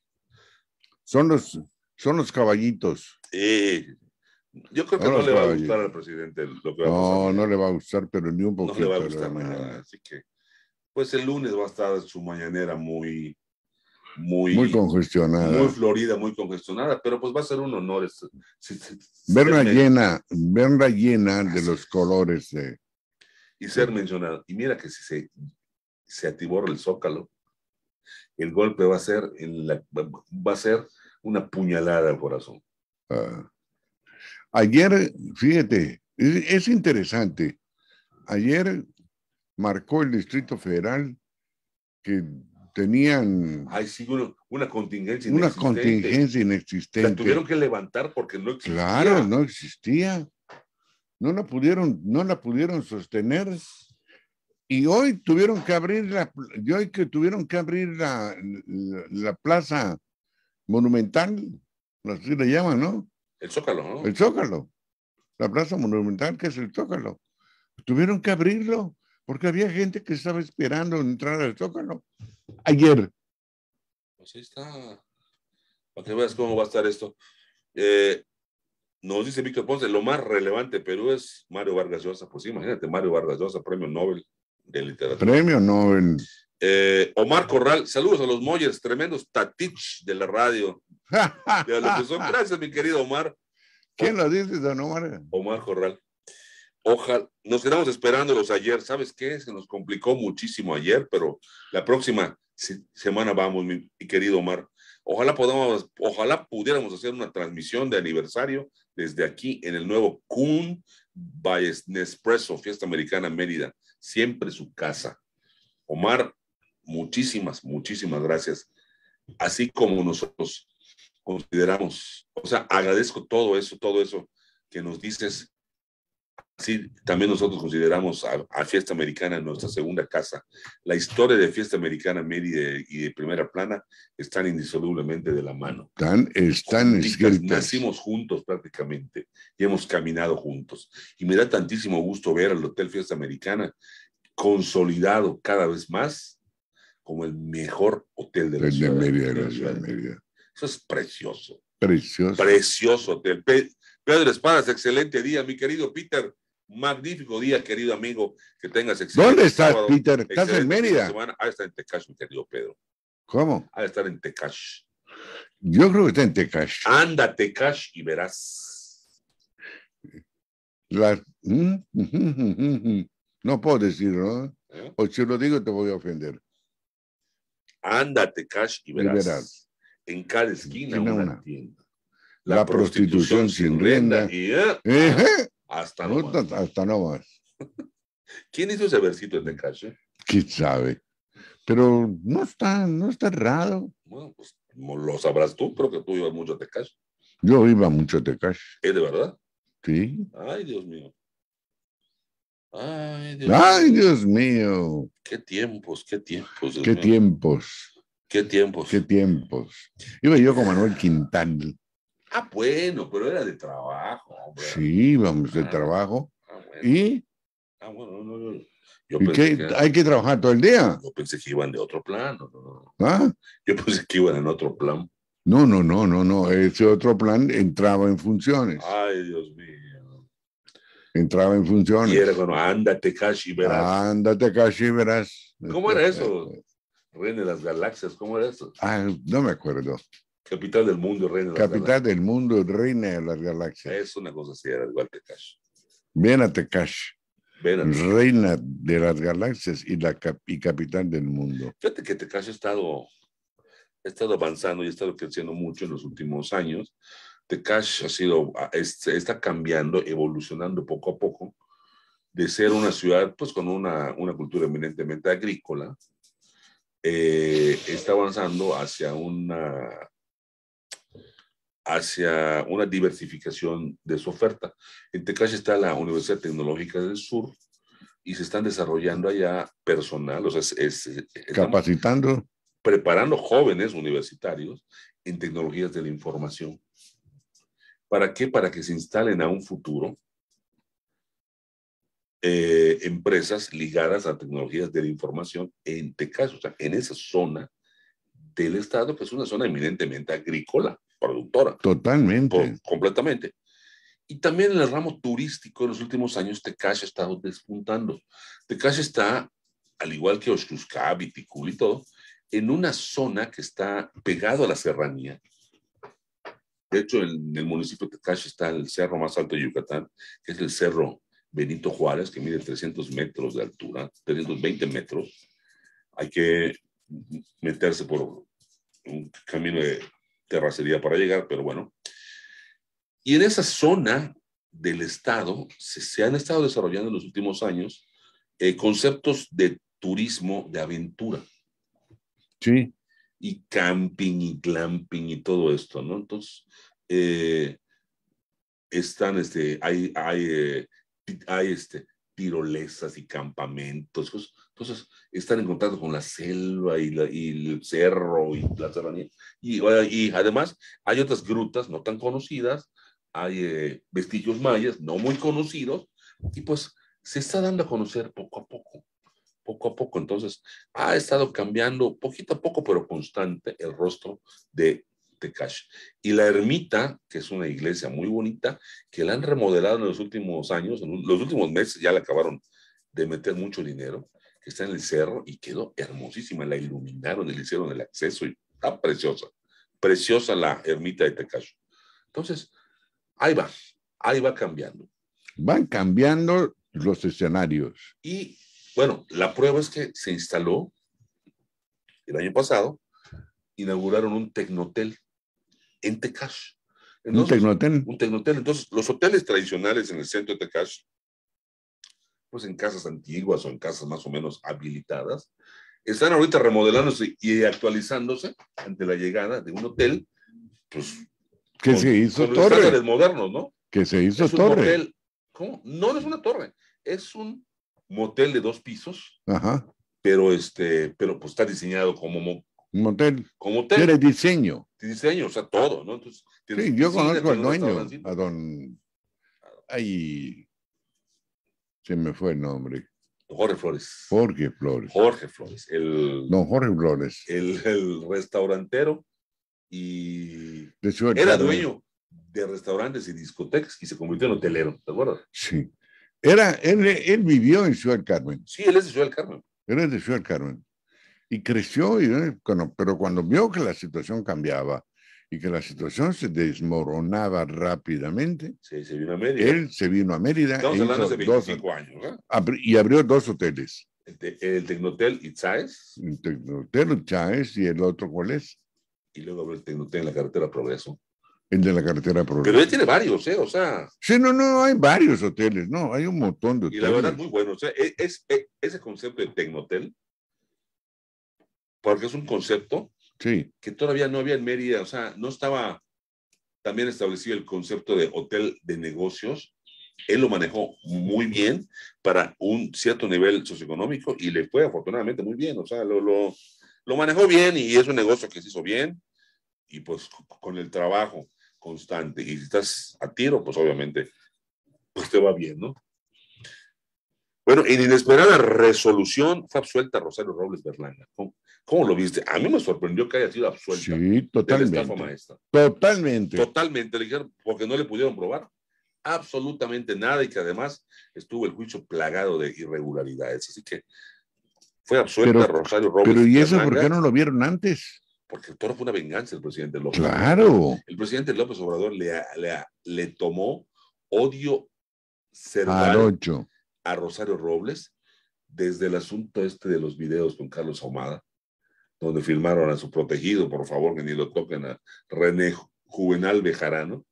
Son los, son los caballitos. yo creo que no, le va a gustar al presidente lo que va No, no le va a gustar, pero ni un poquito. No le va a gustar Así que, pues el lunes va a estar su mañanera muy muy, congestionada. Muy florida, muy congestionada, pero pues va a ser un honor. verla llena, verla llena de los colores Y ser mencionado. Y mira que si se, se atiborra el zócalo, el golpe va a ser, en la, va a ser una puñalada al corazón. Ah. Ayer, fíjate, es interesante. Ayer marcó el Distrito Federal que tenían... sí, una contingencia Una inexistente. contingencia inexistente. La tuvieron que levantar porque no existía. Claro, no existía. No la pudieron, no la pudieron sostener. Y hoy tuvieron que abrir la, hoy que tuvieron que abrir la, la, plaza monumental, así le llaman, ¿no? El Zócalo, ¿no? El Zócalo. La plaza monumental que es el Zócalo. Tuvieron que abrirlo porque había gente que estaba esperando entrar al Zócalo ayer. Pues está. Para que veas cómo va a estar esto. Eh, nos dice Víctor Ponce, lo más relevante de Perú es Mario Vargas Llosa. Pues imagínate, Mario Vargas Llosa, premio Nobel de literatura. Premio Nobel. Eh, Omar Corral, saludos a los Moyers, tremendos tatich de la radio. Gracias, mi querido Omar. ¿Quién lo dice, don Omar? Omar Corral. Ojalá, nos quedamos esperándolos ayer. ¿Sabes qué? Se nos complicó muchísimo ayer, pero la próxima semana vamos, mi, querido Omar. Ojalá podamos, ojalá pudiéramos hacer una transmisión de aniversario desde aquí en el nuevo Kun Valles Nespresso, Fiesta Americana Mérida, siempre su casa. Omar, muchísimas, muchísimas gracias. Así como nosotros consideramos, o sea, agradezco todo eso, todo eso que nos dices Sí, también nosotros consideramos a, Fiesta Americana nuestra segunda casa. La historia de Fiesta Americana, media y de Primera Plana están indisolublemente de la mano. Están, están escritas. Nacimos juntos prácticamente y hemos caminado juntos. Y me da tantísimo gusto ver al Hotel Fiesta Americana consolidado cada vez más como el mejor hotel de la, ciudad, de Mérida, de la ciudad. Eso es precioso. Precioso. Precioso hotel. Pedro Espadas, excelente día, mi querido Peter magnífico día, querido amigo. Que tengas excelente. ¿Dónde estás, Peter? ¿Estás en Mérida? Ah, está en Tecash, mi querido Pedro. ¿Cómo? Ah, está en Tecash. Yo creo que está en Tecash. Ándate Tecash, y verás. Mm, mm, mm, no puedo decirlo, ¿no? ¿Eh? O si lo digo, te voy a ofender. Ándate Tecash, y verás. verás. En cada esquina, una, tienda. La, prostitución, sin rienda. ¿Eh? Hasta no más. ¿Quién hizo ese versito en Tecache? ¿Quién sabe? Pero no está, no está errado. Bueno, pues lo sabrás tú, pero que tú ibas mucho a Tecache. Yo iba mucho a Tecache. ¿Es de verdad? Sí. Ay, Dios mío. Ay, Dios, Ay, Dios mío. Qué tiempos, qué tiempos. qué tiempos. Qué tiempos. Qué tiempos. Iba yo con Manuel Quintán. Ah, bueno, pero era de trabajo, hombre. Sí, vamos, de ah, trabajo. Ah, ¿Y? Ah, bueno, no, no. ¿Y qué? ¿Hay que trabajar todo el día? Yo pensé que iban de otro plano. ¿Ah? Yo pensé que iban en otro plan. No, no, no, no, no. Ese otro plan entraba en funciones. Ay, Dios mío. Entraba en funciones. Y era bueno, ándate, Kashi, verás. Ándate, Kashi, verás. ¿Cómo era eso? de las galaxias, ¿cómo era eso? Ah, no me acuerdo. Capital del mundo, reina de las Capital del mundo, reina de las galaxias. Es una cosa así, era igual que Cash. Ven a Tecash. Reina de las galaxias y la capital del mundo. Fíjate que Tecash ha estado, ha estado avanzando y ha estado creciendo mucho en los últimos años. Tecash ha sido, ah, está cambiando, evolucionando poco a poco, de ser una ciudad pues con una, una cultura eminentemente agrícola, eh, está avanzando hacia una hacia una diversificación de su oferta. En Tecash está la Universidad Tecnológica del Sur y se están desarrollando allá personal, o sea, es, capacitando. Preparando jóvenes universitarios en tecnologías de la información. ¿Para qué? Para que se instalen a un futuro eh, empresas ligadas a tecnologías de la información en Tecas, o sea, en esa zona del estado, que es una zona eminentemente agrícola productora. Totalmente. completamente. Y también en el ramo turístico, en los últimos años, Tecash ha estado despuntando. Tecash está, al igual que Oshkuska, Viticul y todo, en una zona que está pegado a la serranía. De hecho, en el municipio de Tecash está el cerro más alto de Yucatán, que es el cerro Benito Juárez, que mide 300 metros de altura, 320 metros. Hay que meterse por un camino de terracería para llegar, pero bueno. Y en esa zona del Estado se, se han estado desarrollando en los últimos años eh, conceptos de turismo de aventura. Sí. Y camping y glamping y todo esto, ¿no? Entonces, eh, están, este, hay, hay, eh, hay este, tirolesas y campamentos. Entonces, están en contacto con la selva y, el cerro y la serranía. Y, y, además, hay otras grutas no tan conocidas, hay eh, vestigios mayas no muy conocidos, y pues se está dando a conocer poco a poco, poco a poco. Entonces, ha estado cambiando poquito a poco, pero constante, el rostro de Tecash. Y la ermita, que es una iglesia muy bonita, que la han remodelado en los últimos años, en los últimos meses ya la acabaron de meter mucho dinero, que está en el cerro y quedó hermosísima. La iluminaron, le hicieron el acceso y está preciosa. Preciosa la ermita de Tecash. Entonces, ahí va, ahí va cambiando. Van cambiando los escenarios. Y bueno, la prueba es que se instaló el año pasado, inauguraron un tecnotel en Tecash. un tecnotel. Un tecnotel. Entonces, los hoteles tradicionales en el centro de Tecash, pues en casas antiguas o en casas más o menos habilitadas, están ahorita remodelándose y actualizándose ante la llegada de un hotel, pues. Que se hizo torre. Los modernos, ¿no? Que se hizo torre. ¿Cómo? No, es una torre. Es un motel de dos pisos. Ajá. Pero, este, pero pues está diseñado como, un hotel. Con hotel. Tiene diseño. Tiene Diseño, o sea, todo, ¿no? sí, yo conozco al dueño, a don... Ay, se me fue el nombre. Jorge Flores. Jorge Flores. Jorge Flores. El, don Jorge Flores. El, el restaurantero y de suerte, era dueño de restaurantes y discotecas y se convirtió en hotelero, ¿te acuerdas? Sí. Era, él, él vivió en Ciudad Carmen. Sí, él es de Ciudad Carmen. Él es de Ciudad Carmen y creció, y, eh, pero cuando vio que la situación cambiaba y que la situación se desmoronaba rápidamente, se vino a Mérida. él se vino a Mérida. Estamos e hablando años, Y abrió dos hoteles. El, Tecnotel Itzaes. El Tecnotel Itzaes y el otro, ¿cuál es? Y luego abrió el Tecnotel en la carretera Progreso. El de la carretera Progreso. Pero él tiene varios, ¿eh? O sea. Sí, no, no, hay varios hoteles, no, hay un ah, montón de hoteles. Y la verdad, muy bueno. O sea, e, es, e, ese concepto de Tecnotel porque es un concepto que todavía no había en Mérida, o sea, no estaba también establecido el concepto de hotel de negocios. Él lo manejó muy bien para un cierto nivel socioeconómico y le fue afortunadamente muy bien, o sea, lo, lo, lo manejó bien y es un negocio que se hizo bien y pues con el trabajo constante y si estás a tiro, pues obviamente, pues te va bien, ¿no? Bueno, en inesperada resolución fue absuelta Rosario Robles Berlanga. ¿Cómo, lo viste? A mí me sorprendió que haya sido absuelta. Sí, totalmente. Totalmente. Totalmente, porque no le pudieron probar absolutamente nada y que además estuvo el juicio plagado de irregularidades. Así que fue absuelta Rosario Robles. Pero ¿y eso por qué no lo vieron antes? Porque todo fue una venganza del presidente López. Claro. El presidente López Obrador le, le, tomó odio cerrado a Rosario Robles desde el asunto este de los videos con Carlos Ahumada, donde filmaron a su protegido, por favor, que ni lo toquen, a René Juvenal Bejarano,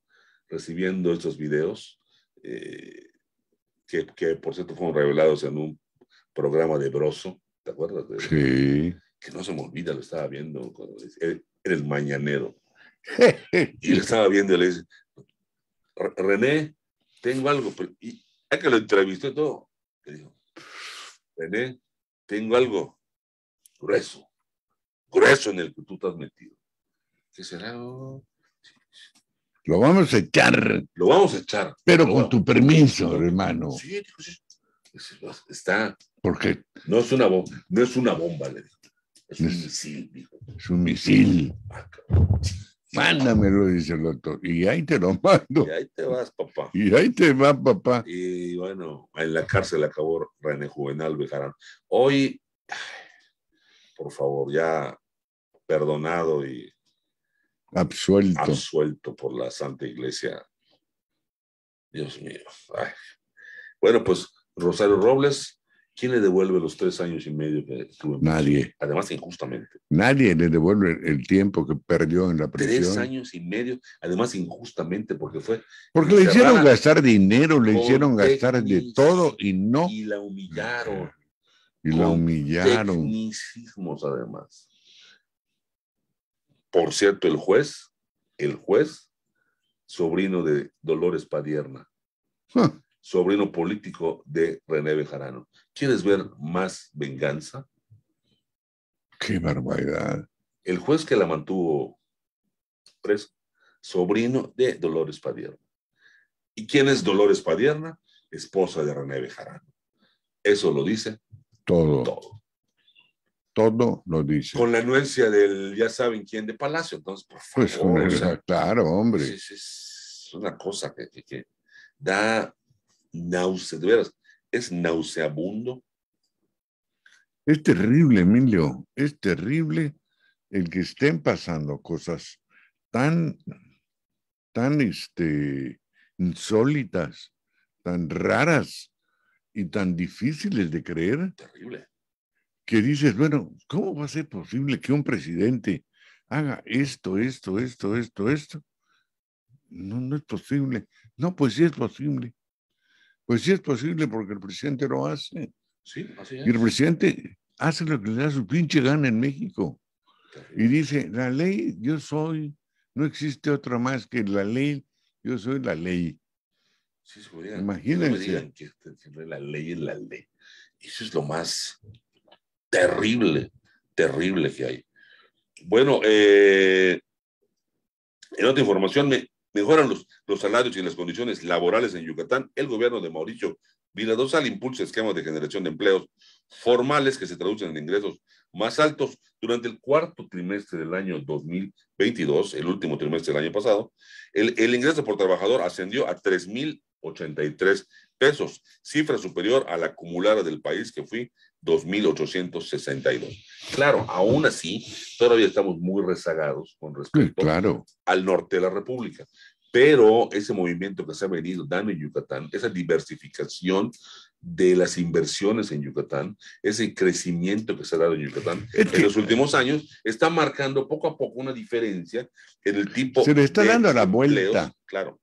recibiendo estos videos, eh, que, por cierto fueron revelados en un programa de Broso, ¿te acuerdas? sí. Que no se me olvida, lo estaba viendo, era el mañanero. y lo estaba viendo y le dice, René, tengo algo, y, es que lo entrevisté todo, le dijo, tengo algo grueso, grueso en el que tú te has metido. ¿Qué será? Lo vamos a echar. Lo vamos a echar. Pero con tu permiso, hermano. Sí, está. Porque no es una bomba, no es una bomba, le dijo. Es un misil, Es un misil. Mándamelo, dice el doctor. Y ahí te lo mando. Y ahí te vas, papá. Y ahí te vas, papá. Y bueno, en la cárcel acabó René Juvenal Bejarán. Hoy, por favor, ya perdonado y absuelto. Absuelto por la Santa Iglesia. Dios mío. Bueno, pues Rosario Robles, ¿Quién le devuelve los tres años y medio que estuvo Nadie. Además, injustamente. Nadie le devuelve el tiempo que perdió en la prisión. Tres años y medio, además injustamente, porque fue... Porque le hicieron gastar dinero, le hicieron gastar de todo y no... Y la humillaron. Eh, y la humillaron. Tecnicismos, además. Por cierto, el juez, el juez, sobrino de Dolores Padierna sobrino político de René Bejarano. ¿Quieres ver más venganza? ¡Qué barbaridad! El juez que la mantuvo preso, sobrino de Dolores Padierna. ¿Y quién es Dolores Padierna? Esposa de René Bejarano. Eso lo dice todo. Todo. lo dice. Con la anuencia del ya saben quién de Palacio. Entonces, por pues, favor. Pues claro, hombre. Es, una cosa que da náusea, de veras, es nauseabundo. Es terrible, Emilio, es terrible el que estén pasando cosas tan, tan este, insólitas, tan raras y tan difíciles de creer. Terrible. Que dices, bueno, ¿cómo va a ser posible que un presidente haga esto, esto, esto, esto, esto? No, no es posible. No, pues sí es posible. Pues sí es posible porque el presidente lo hace. Sí, así es. Y el presidente hace lo que le da su pinche gana en México. Y dice, la ley yo soy, no existe otra más que la ley, yo soy la ley. Sí, se Imagínense. la ley es la ley. Eso es lo más terrible, terrible que hay. Bueno, eh, en otra información, me, mejoran los, los salarios y las condiciones laborales en Yucatán, el gobierno de Mauricio al impulsa esquemas de generación de empleos formales que se traducen en ingresos más altos durante el cuarto trimestre del año 2022, el último trimestre del año pasado, el, el ingreso por trabajador ascendió a 3.083 pesos, cifra superior a la acumulada del país que fui 2.862. Claro, aún así, todavía estamos muy rezagados con mm, respecto claro. al norte de la República. Pero ese movimiento que se ha venido dando en Yucatán, esa diversificación de las inversiones en Yucatán, ese crecimiento que se ha dado en Yucatán en los últimos años, está marcando poco a poco una diferencia en el tipo. Se le está dando la vuelta. Claro.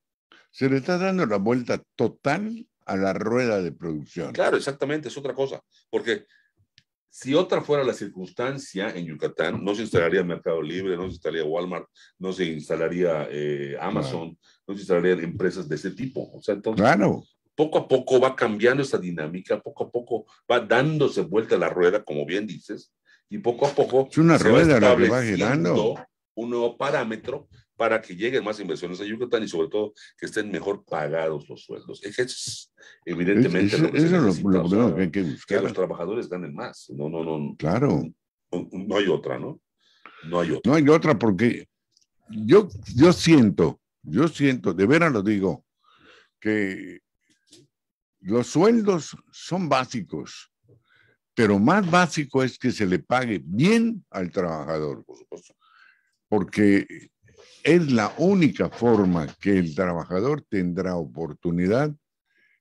Se le está dando la vuelta total a la rueda de producción. Claro, exactamente, es otra cosa. Porque si otra fuera la circunstancia en Yucatán, no se instalaría Mercado Libre, no se instalaría Walmart, no se instalaría eh, Amazon, no se instalarían empresas de ese tipo. O sea, entonces, poco a poco va cambiando esa dinámica, poco a poco va dándose vuelta la rueda, como bien dices, y poco a poco es una se rueda va estableciendo la un nuevo parámetro para que lleguen más inversiones a Yucatán y sobre todo que estén mejor pagados los sueldos. Es evidentemente lo que lo, que, los trabajadores ganen más. No, no, no. Claro. No, hay otra, ¿no? No hay otra. No hay otra porque yo, yo siento, yo siento, de veras lo digo, que los sueldos son básicos, pero más básico es que se le pague bien al trabajador. Por supuesto. Porque es la única forma que el trabajador tendrá oportunidad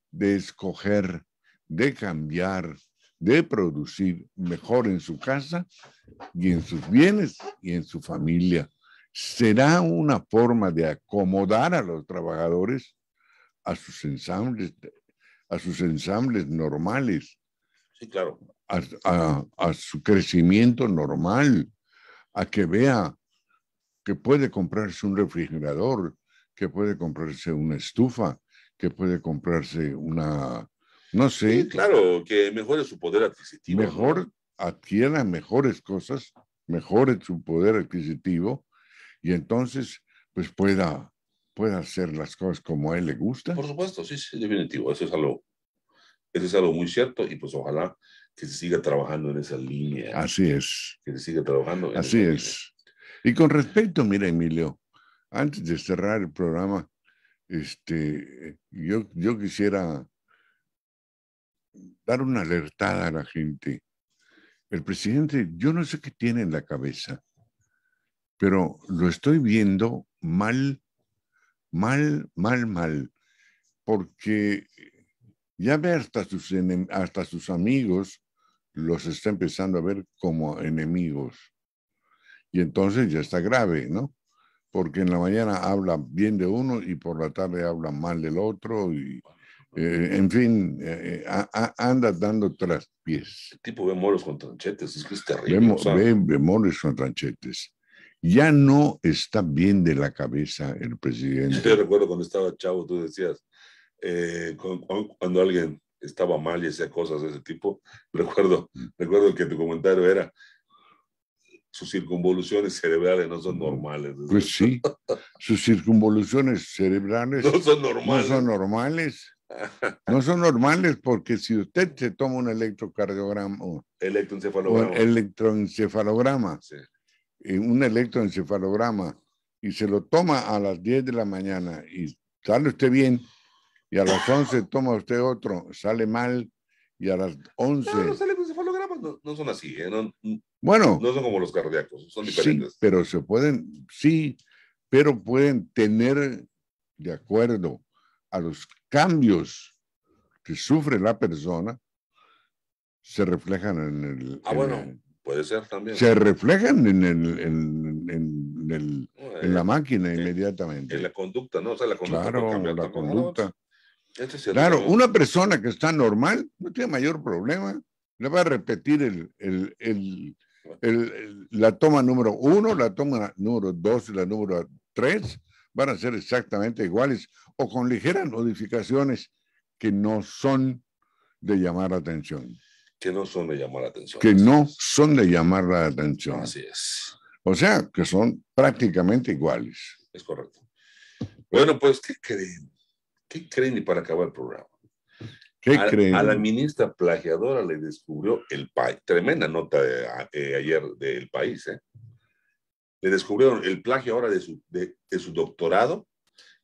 de escoger, de cambiar, de producir mejor en su casa y en sus bienes y en su familia. Será una forma de acomodar a los trabajadores a sus ensambles, a sus ensambles normales. Sí, claro. a su crecimiento normal, a que vea que puede comprarse un refrigerador, que puede comprarse una estufa, que puede comprarse una, no sé. claro, que mejore su poder adquisitivo. Mejor adquiera mejores cosas, mejore su poder adquisitivo y entonces pues pueda, pueda hacer las cosas como a él le gusta. Por supuesto, sí, sí, definitivo, eso es algo, eso es algo muy cierto y pues ojalá que se siga trabajando en esa línea. Así es. Que se siga trabajando. Así es. Y con respecto, mira, Emilio, antes de cerrar el programa, este, yo, quisiera dar una alertada a la gente. El presidente, yo no sé qué tiene en la cabeza, pero lo estoy viendo mal, mal, mal, mal, porque ya ve hasta sus, hasta sus amigos, los está empezando a ver como enemigos. Y entonces ya está grave, ¿no? Porque en la mañana habla bien de uno y por la tarde habla mal del otro y, eh, en fin, eh, eh, anda dando traspiés. El tipo ve moros con tranchetes, es que es terrible. ve, moros con tranchetes. Ya no está bien de la cabeza el presidente. Yo recuerdo cuando estaba chavo, tú decías, cuando, alguien estaba mal y hacía cosas de ese tipo, recuerdo, recuerdo que tu comentario era, sus circunvoluciones cerebrales no son mm. normales. Pues sí, sus circunvoluciones cerebrales no son normales. No son normales. No son normales porque si usted se toma un electrocardiograma o electroencefalograma, un electroencefalograma, sí. Eh, un electroencefalograma y se lo toma a las 10 de la mañana y sale usted bien y a las 11 toma usted otro, sale mal y a las 11 no, no sale no, son así, ¿eh? no, bueno, no son como los cardíacos, son diferentes. Sí, pero se pueden, sí, pero pueden tener de acuerdo a los cambios que sufre la persona, se reflejan en el... Ah, bueno, puede ser también. Se reflejan en, el, en, en la eh, máquina inmediatamente. En la conducta, ¿no? O sea, la conducta. Claro, la conducta. claro, una persona que está normal no tiene mayor problema. Le va a repetir la toma número uno, la toma número dos y la número tres. Van a ser exactamente iguales o con ligeras modificaciones que no son de llamar la atención. Que no son de llamar la atención. Que no son de llamar la atención. Así es. O sea, que son prácticamente iguales. Es correcto. Bueno, pues, ¿qué creen? ¿Qué creen y para acabar el programa? ¿Qué a, creen? a la ministra plagiadora le descubrió el país. Tremenda nota eh, eh, ayer del país. ¿eh? Le descubrieron el plagio ahora de su, de, su doctorado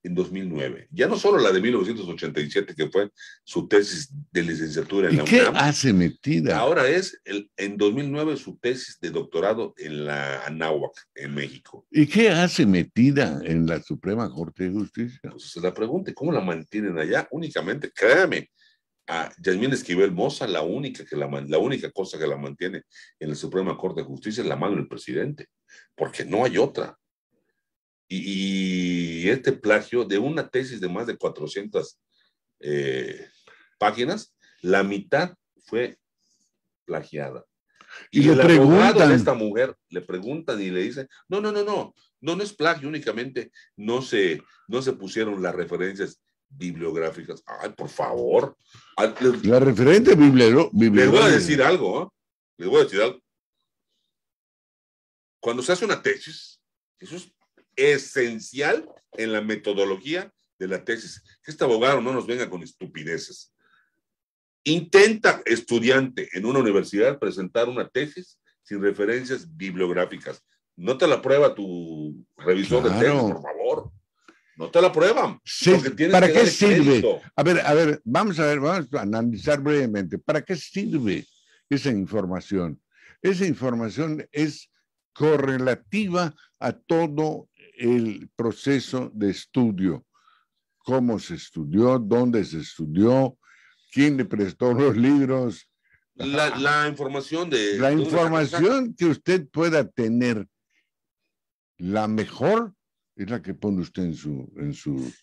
en 2009. Ya no solo la de 1987, que fue su tesis de licenciatura en ¿Y la qué hace metida? Ahora es el, en 2009 su tesis de doctorado en la Anáhuac, en México. ¿Y qué hace metida en la Suprema Corte de Justicia? Pues se la pregunta, ¿cómo la mantienen allá? Únicamente, créame, a ah, Yasmín Esquivel Moza, la única, que la, la única cosa que la mantiene en la Suprema Corte de Justicia es la mano del presidente, porque no hay otra. Y, este plagio de una tesis de más de 400 eh, páginas, la mitad fue plagiada. Y, y le preguntan. A esta mujer le preguntan y le dicen, no, no, no, no, no, no es plagio únicamente, no se, no se pusieron las referencias bibliográficas. Ay, por favor. La referente bibliográfica. Les voy a decir algo, ¿eh? Les voy a decir algo. Cuando se hace una tesis, eso es esencial en la metodología de la tesis. Que este abogado no nos venga con estupideces. Intenta, estudiante en una universidad, presentar una tesis sin referencias bibliográficas. No te la prueba tu revisor de tesis, por favor. No te la prueban. Sí, ¿Para qué sirve? A ver, a ver, vamos a ver, vamos a analizar brevemente. ¿Para qué sirve esa información? Esa información es correlativa a todo el proceso de estudio. Cómo se estudió, dónde se estudió, quién le prestó los libros. la información de... La información que usted pueda tener, la mejor es la que pone usted en su, en su,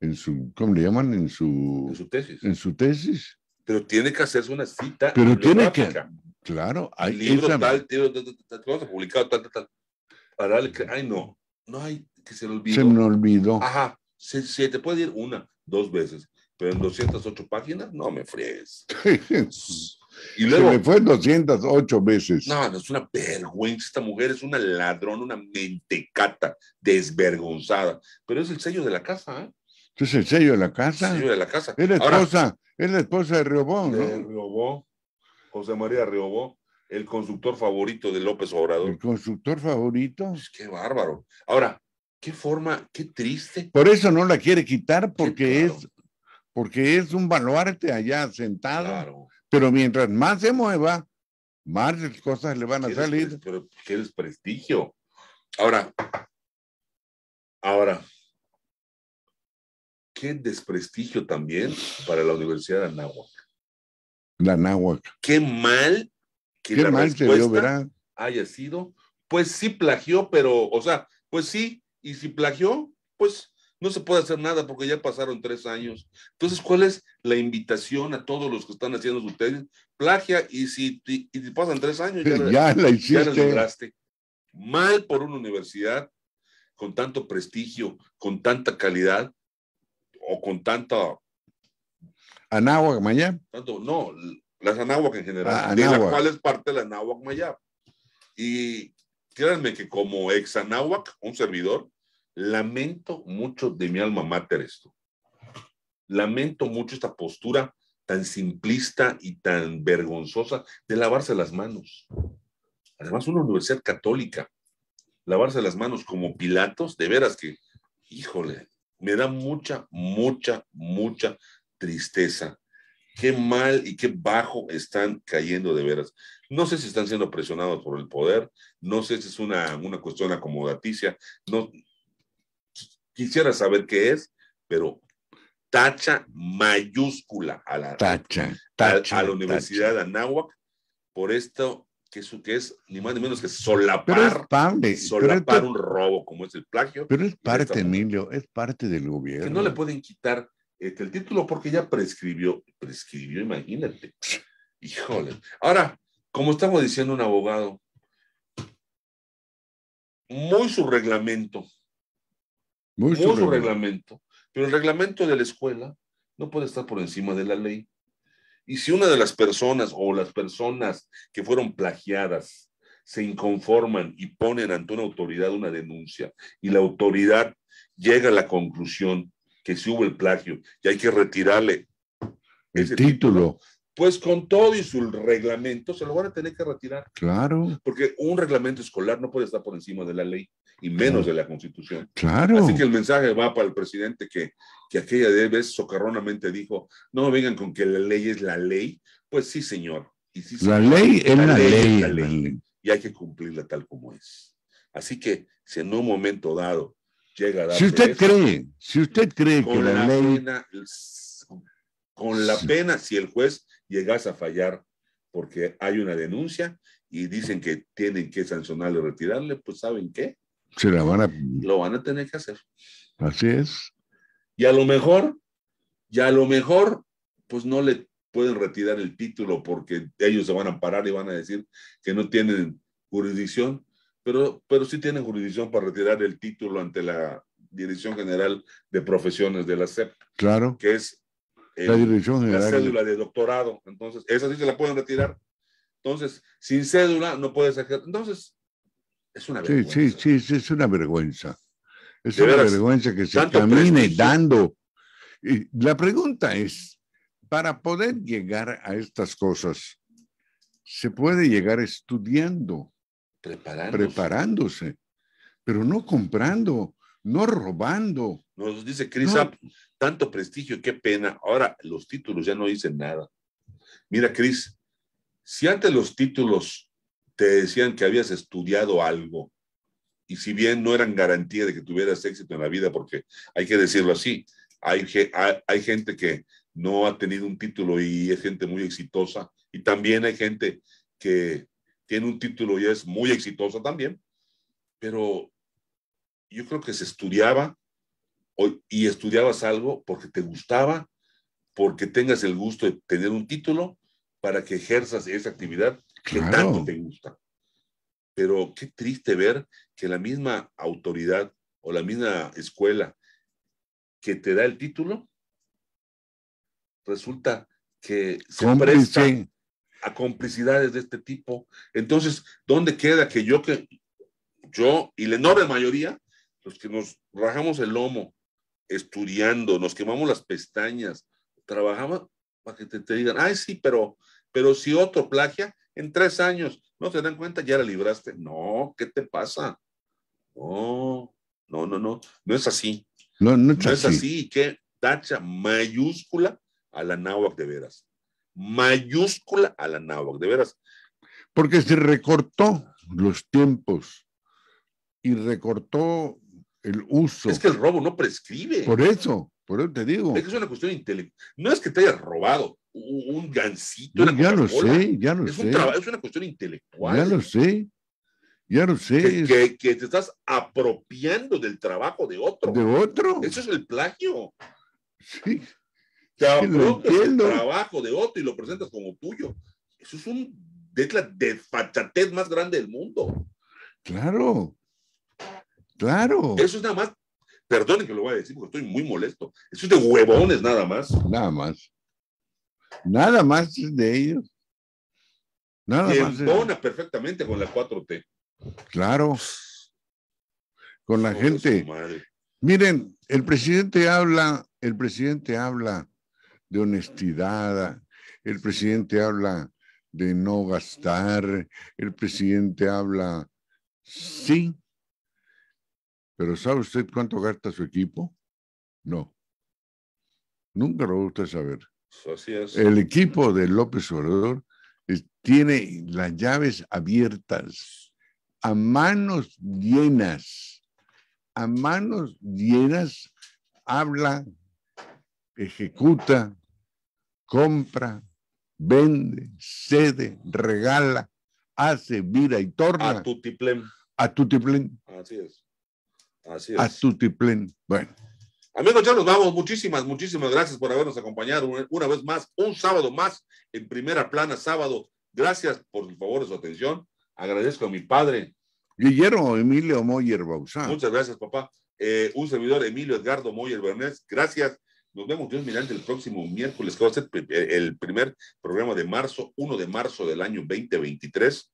en su, ¿cómo le llaman? En su, en su tesis. En su tesis. Pero tiene que hacerse una cita. Pero tiene que, claro, hay libro tal, libro tal, publicado tal, tal, tal. Para ay no, no hay que se lo olvide. Se me olvidó. Ajá, se, te puede ir una, dos veces, pero en 208 páginas, no me fríes. luego, Se me fue 208 veces. No, no, es una vergüenza. Esta mujer es una ladrona, una mentecata, desvergonzada. Pero es el sello de la casa, ¿eh? ¿Es el sello de la casa? El de la casa. Es la esposa, es la esposa de Riobó, José María Riobó, el constructor favorito de López Obrador. ¿El constructor favorito? Pues qué bárbaro. Ahora, qué forma, qué triste. Por eso no la quiere quitar, porque es porque es un baluarte allá sentado. Pero mientras más se mueva, más cosas le van a salir. Pero qué desprestigio? Ahora, ahora, qué desprestigio también para la Universidad de Anáhuac. La Anáhuac. Qué mal que qué mal respuesta haya sido. Pues sí plagió, pero, o sea, pues sí, y si plagió, pues no se puede hacer nada porque ya pasaron tres años. Entonces, ¿cuál es la invitación a todos los que están haciendo su tesis? Plagia y si y, pasan tres años ya, ya la hiciste. Mal por una universidad con tanto prestigio, con tanta calidad o con tanta... Anáhuac maya no, las Anáhuac en general, cuál ah, de la cual es parte de la Anáhuac maya Y créanme que como ex Anáhuac, un servidor, Lamento mucho de mi alma mater esto. Lamento mucho esta postura tan simplista y tan vergonzosa de lavarse las manos. Además, una universidad católica, lavarse las manos como Pilatos, de veras que, híjole, me da mucha, mucha, mucha tristeza. Qué mal y qué bajo están cayendo de veras. No sé si están siendo presionados por el poder, no sé si es una, una cuestión acomodaticia, no, Quisiera saber qué es, pero tacha mayúscula a la, tacha, a, la Universidad de Anáhuac por esto que es, que es ni más ni menos que solapar, solapar un robo como es el plagio. Pero es parte, Emilio, es parte del gobierno. Que no le pueden quitar eh, el título porque ya prescribió, prescribió, imagínate. Híjole. Ahora, como estamos diciendo un abogado, muy su reglamento, no reglamento. Pero el reglamento de la escuela no puede estar por encima de la ley. Y si una de las personas o las personas que fueron plagiadas se inconforman y ponen ante una autoridad una denuncia y la autoridad llega a la conclusión que si hubo el plagio y hay que retirarle el título pues con todo y su reglamento se lo van a tener que retirar. Claro. Porque un reglamento escolar no puede estar por encima de la ley y menos de la constitución. Claro. Así que el mensaje va para el presidente que, que aquella vez socarronamente dijo, no vengan con que la ley es la ley. Pues sí, señor. Y La ley es la, ley, Y hay que cumplirla tal como es. Así que si en un momento dado llega a... Si usted cree, si usted cree que la, ley con la pena si el juez llegase a fallar porque hay una denuncia y dicen que tienen que sancionarle o retirarle, pues ¿saben qué? Se la van a... Lo van a tener que hacer. Así es. Y a lo mejor, ya a lo mejor, pues no le pueden retirar el título porque ellos se van a parar y van a decir que no tienen jurisdicción, pero, pero sí tienen jurisdicción para retirar el título ante la Dirección General de Profesiones de la SEP. Claro. Que es la, dirección la cédula de doctorado. Entonces, esa sí se la pueden retirar. Entonces, sin cédula no puedes ejercer. Entonces, es una vergüenza. Sí, sí, sí, es una vergüenza. Es una vergüenza que se camine dando. Y la pregunta es, para poder llegar a estas cosas, se puede llegar estudiando, preparándose pero no comprando. No robando. Nos dice Chris tanto prestigio, qué pena. Ahora los títulos ya no dicen nada. Mira, Cris, si antes los títulos te decían que habías estudiado algo, y si bien no eran garantía de que tuvieras éxito en la vida, porque hay que decirlo así, hay, hay gente que no ha tenido un título y es gente muy exitosa, y también hay gente que tiene un título y es muy exitosa también, pero yo creo que se estudiaba y estudiabas algo porque te gustaba, porque tengas el gusto de tener un título para que ejerzas esa actividad que tanto te gusta. Pero qué triste ver que la misma autoridad o la misma escuela que te da el título, resulta que se presta a complicidades de este tipo. Entonces, ¿dónde queda que yo que yo y la enorme mayoría los que nos rajamos el lomo estudiando, nos quemamos las pestañas, trabajamos para que te, digan, ay, sí, pero, pero si otro plagia, en tres años, ¿no se dan cuenta? Ya la libraste. No, ¿qué te pasa? No, no, no, no, no es así. No, es así. ¿Qué tacha mayúscula a la Náhuatl de veras? Mayúscula a la náhuac de veras. Porque se recortó los tiempos y recortó el uso. Es que el robo no prescribe. Por eso, por eso te digo. Es que es una cuestión intelectual. No es que te hayas robado un gancito. ya lo sé, ya lo es sé. es una cuestión intelectual. Ya lo sé. Ya lo sé. Que, que, te estás apropiando del trabajo de otro. De otro. Eso es el plagio. Sí. Te apropias el trabajo de otro y lo presentas como tuyo. Eso es un de la desfachatez más grande del mundo. Claro. Claro. Eso es nada más, perdonen que lo voy a decir porque estoy muy molesto. Eso es de huevones nada más. Nada más. Nada más de ellos. Nada más. Empona perfectamente con la 4T. Claro. Con la gente. Miren, el presidente habla, el presidente habla de honestidad, el presidente habla de no gastar, el presidente habla, sí, pero ¿sabe usted cuánto gasta su equipo? No. Nunca lo a saber. Pues, así es. El equipo de López Obrador eh, tiene las llaves abiertas, a manos llenas, a manos llenas, habla, ejecuta, compra, vende, cede, regala, hace, vida y torna. A tu A Así es. Así es. A Bueno. Amigos, ya nos vamos. Muchísimas, muchísimas gracias por habernos acompañado una vez más, un sábado más en primera plana, sábado. Gracias por el favor de su atención. Agradezco a mi padre. Guillermo Emilio Moyer Bausá. Muchas gracias, papá. Eh, un servidor, Emilio Edgardo Moyer Bernés. Gracias. Nos vemos, Dios mirante, el próximo miércoles, que va a ser el primer programa de marzo, 1 de marzo del año 2023.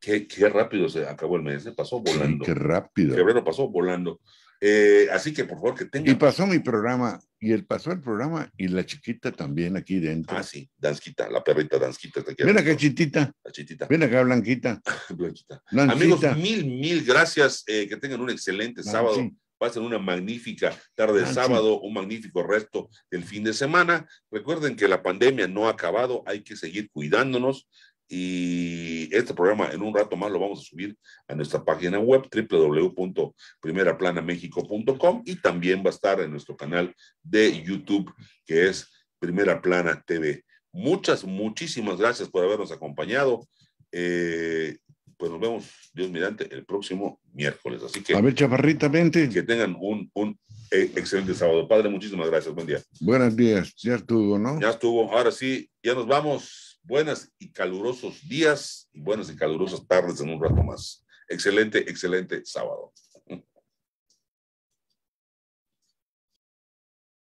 Qué, rápido se acabó el mes, se ¿eh? pasó volando. qué rápido. Febrero pasó volando. Eh, así que por favor que tengan. Y pasó mi programa, y él pasó el programa, y la chiquita también aquí dentro. Ah, sí, Danskita, la perrita Danskita. Está Mira acá, chitita. La chitita. Mira acá, Blanquita. Blanquita. Amigos, mil, mil gracias. Eh, que tengan un excelente ah, sábado. Pasen una magnífica tarde de ah, sábado, un magnífico resto del fin de semana. Recuerden que la pandemia no ha acabado, hay que seguir cuidándonos. Y este programa en un rato más lo vamos a subir a nuestra página web www.primeraplanamexico.com y también va a estar en nuestro canal de YouTube que es Primera Plana TV. Muchas, muchísimas gracias por habernos acompañado. Eh, pues nos vemos, Dios mirante, el próximo miércoles. Así que. A ver, chaparrita, Que tengan un, un e, excelente sábado. Padre, muchísimas gracias. Buen día. Buenos días. Ya estuvo, ¿no? Ya estuvo. Ahora sí, ya nos vamos buenas y calurosos días y buenas y calurosas tardes en un rato más. Excelente, excelente sábado.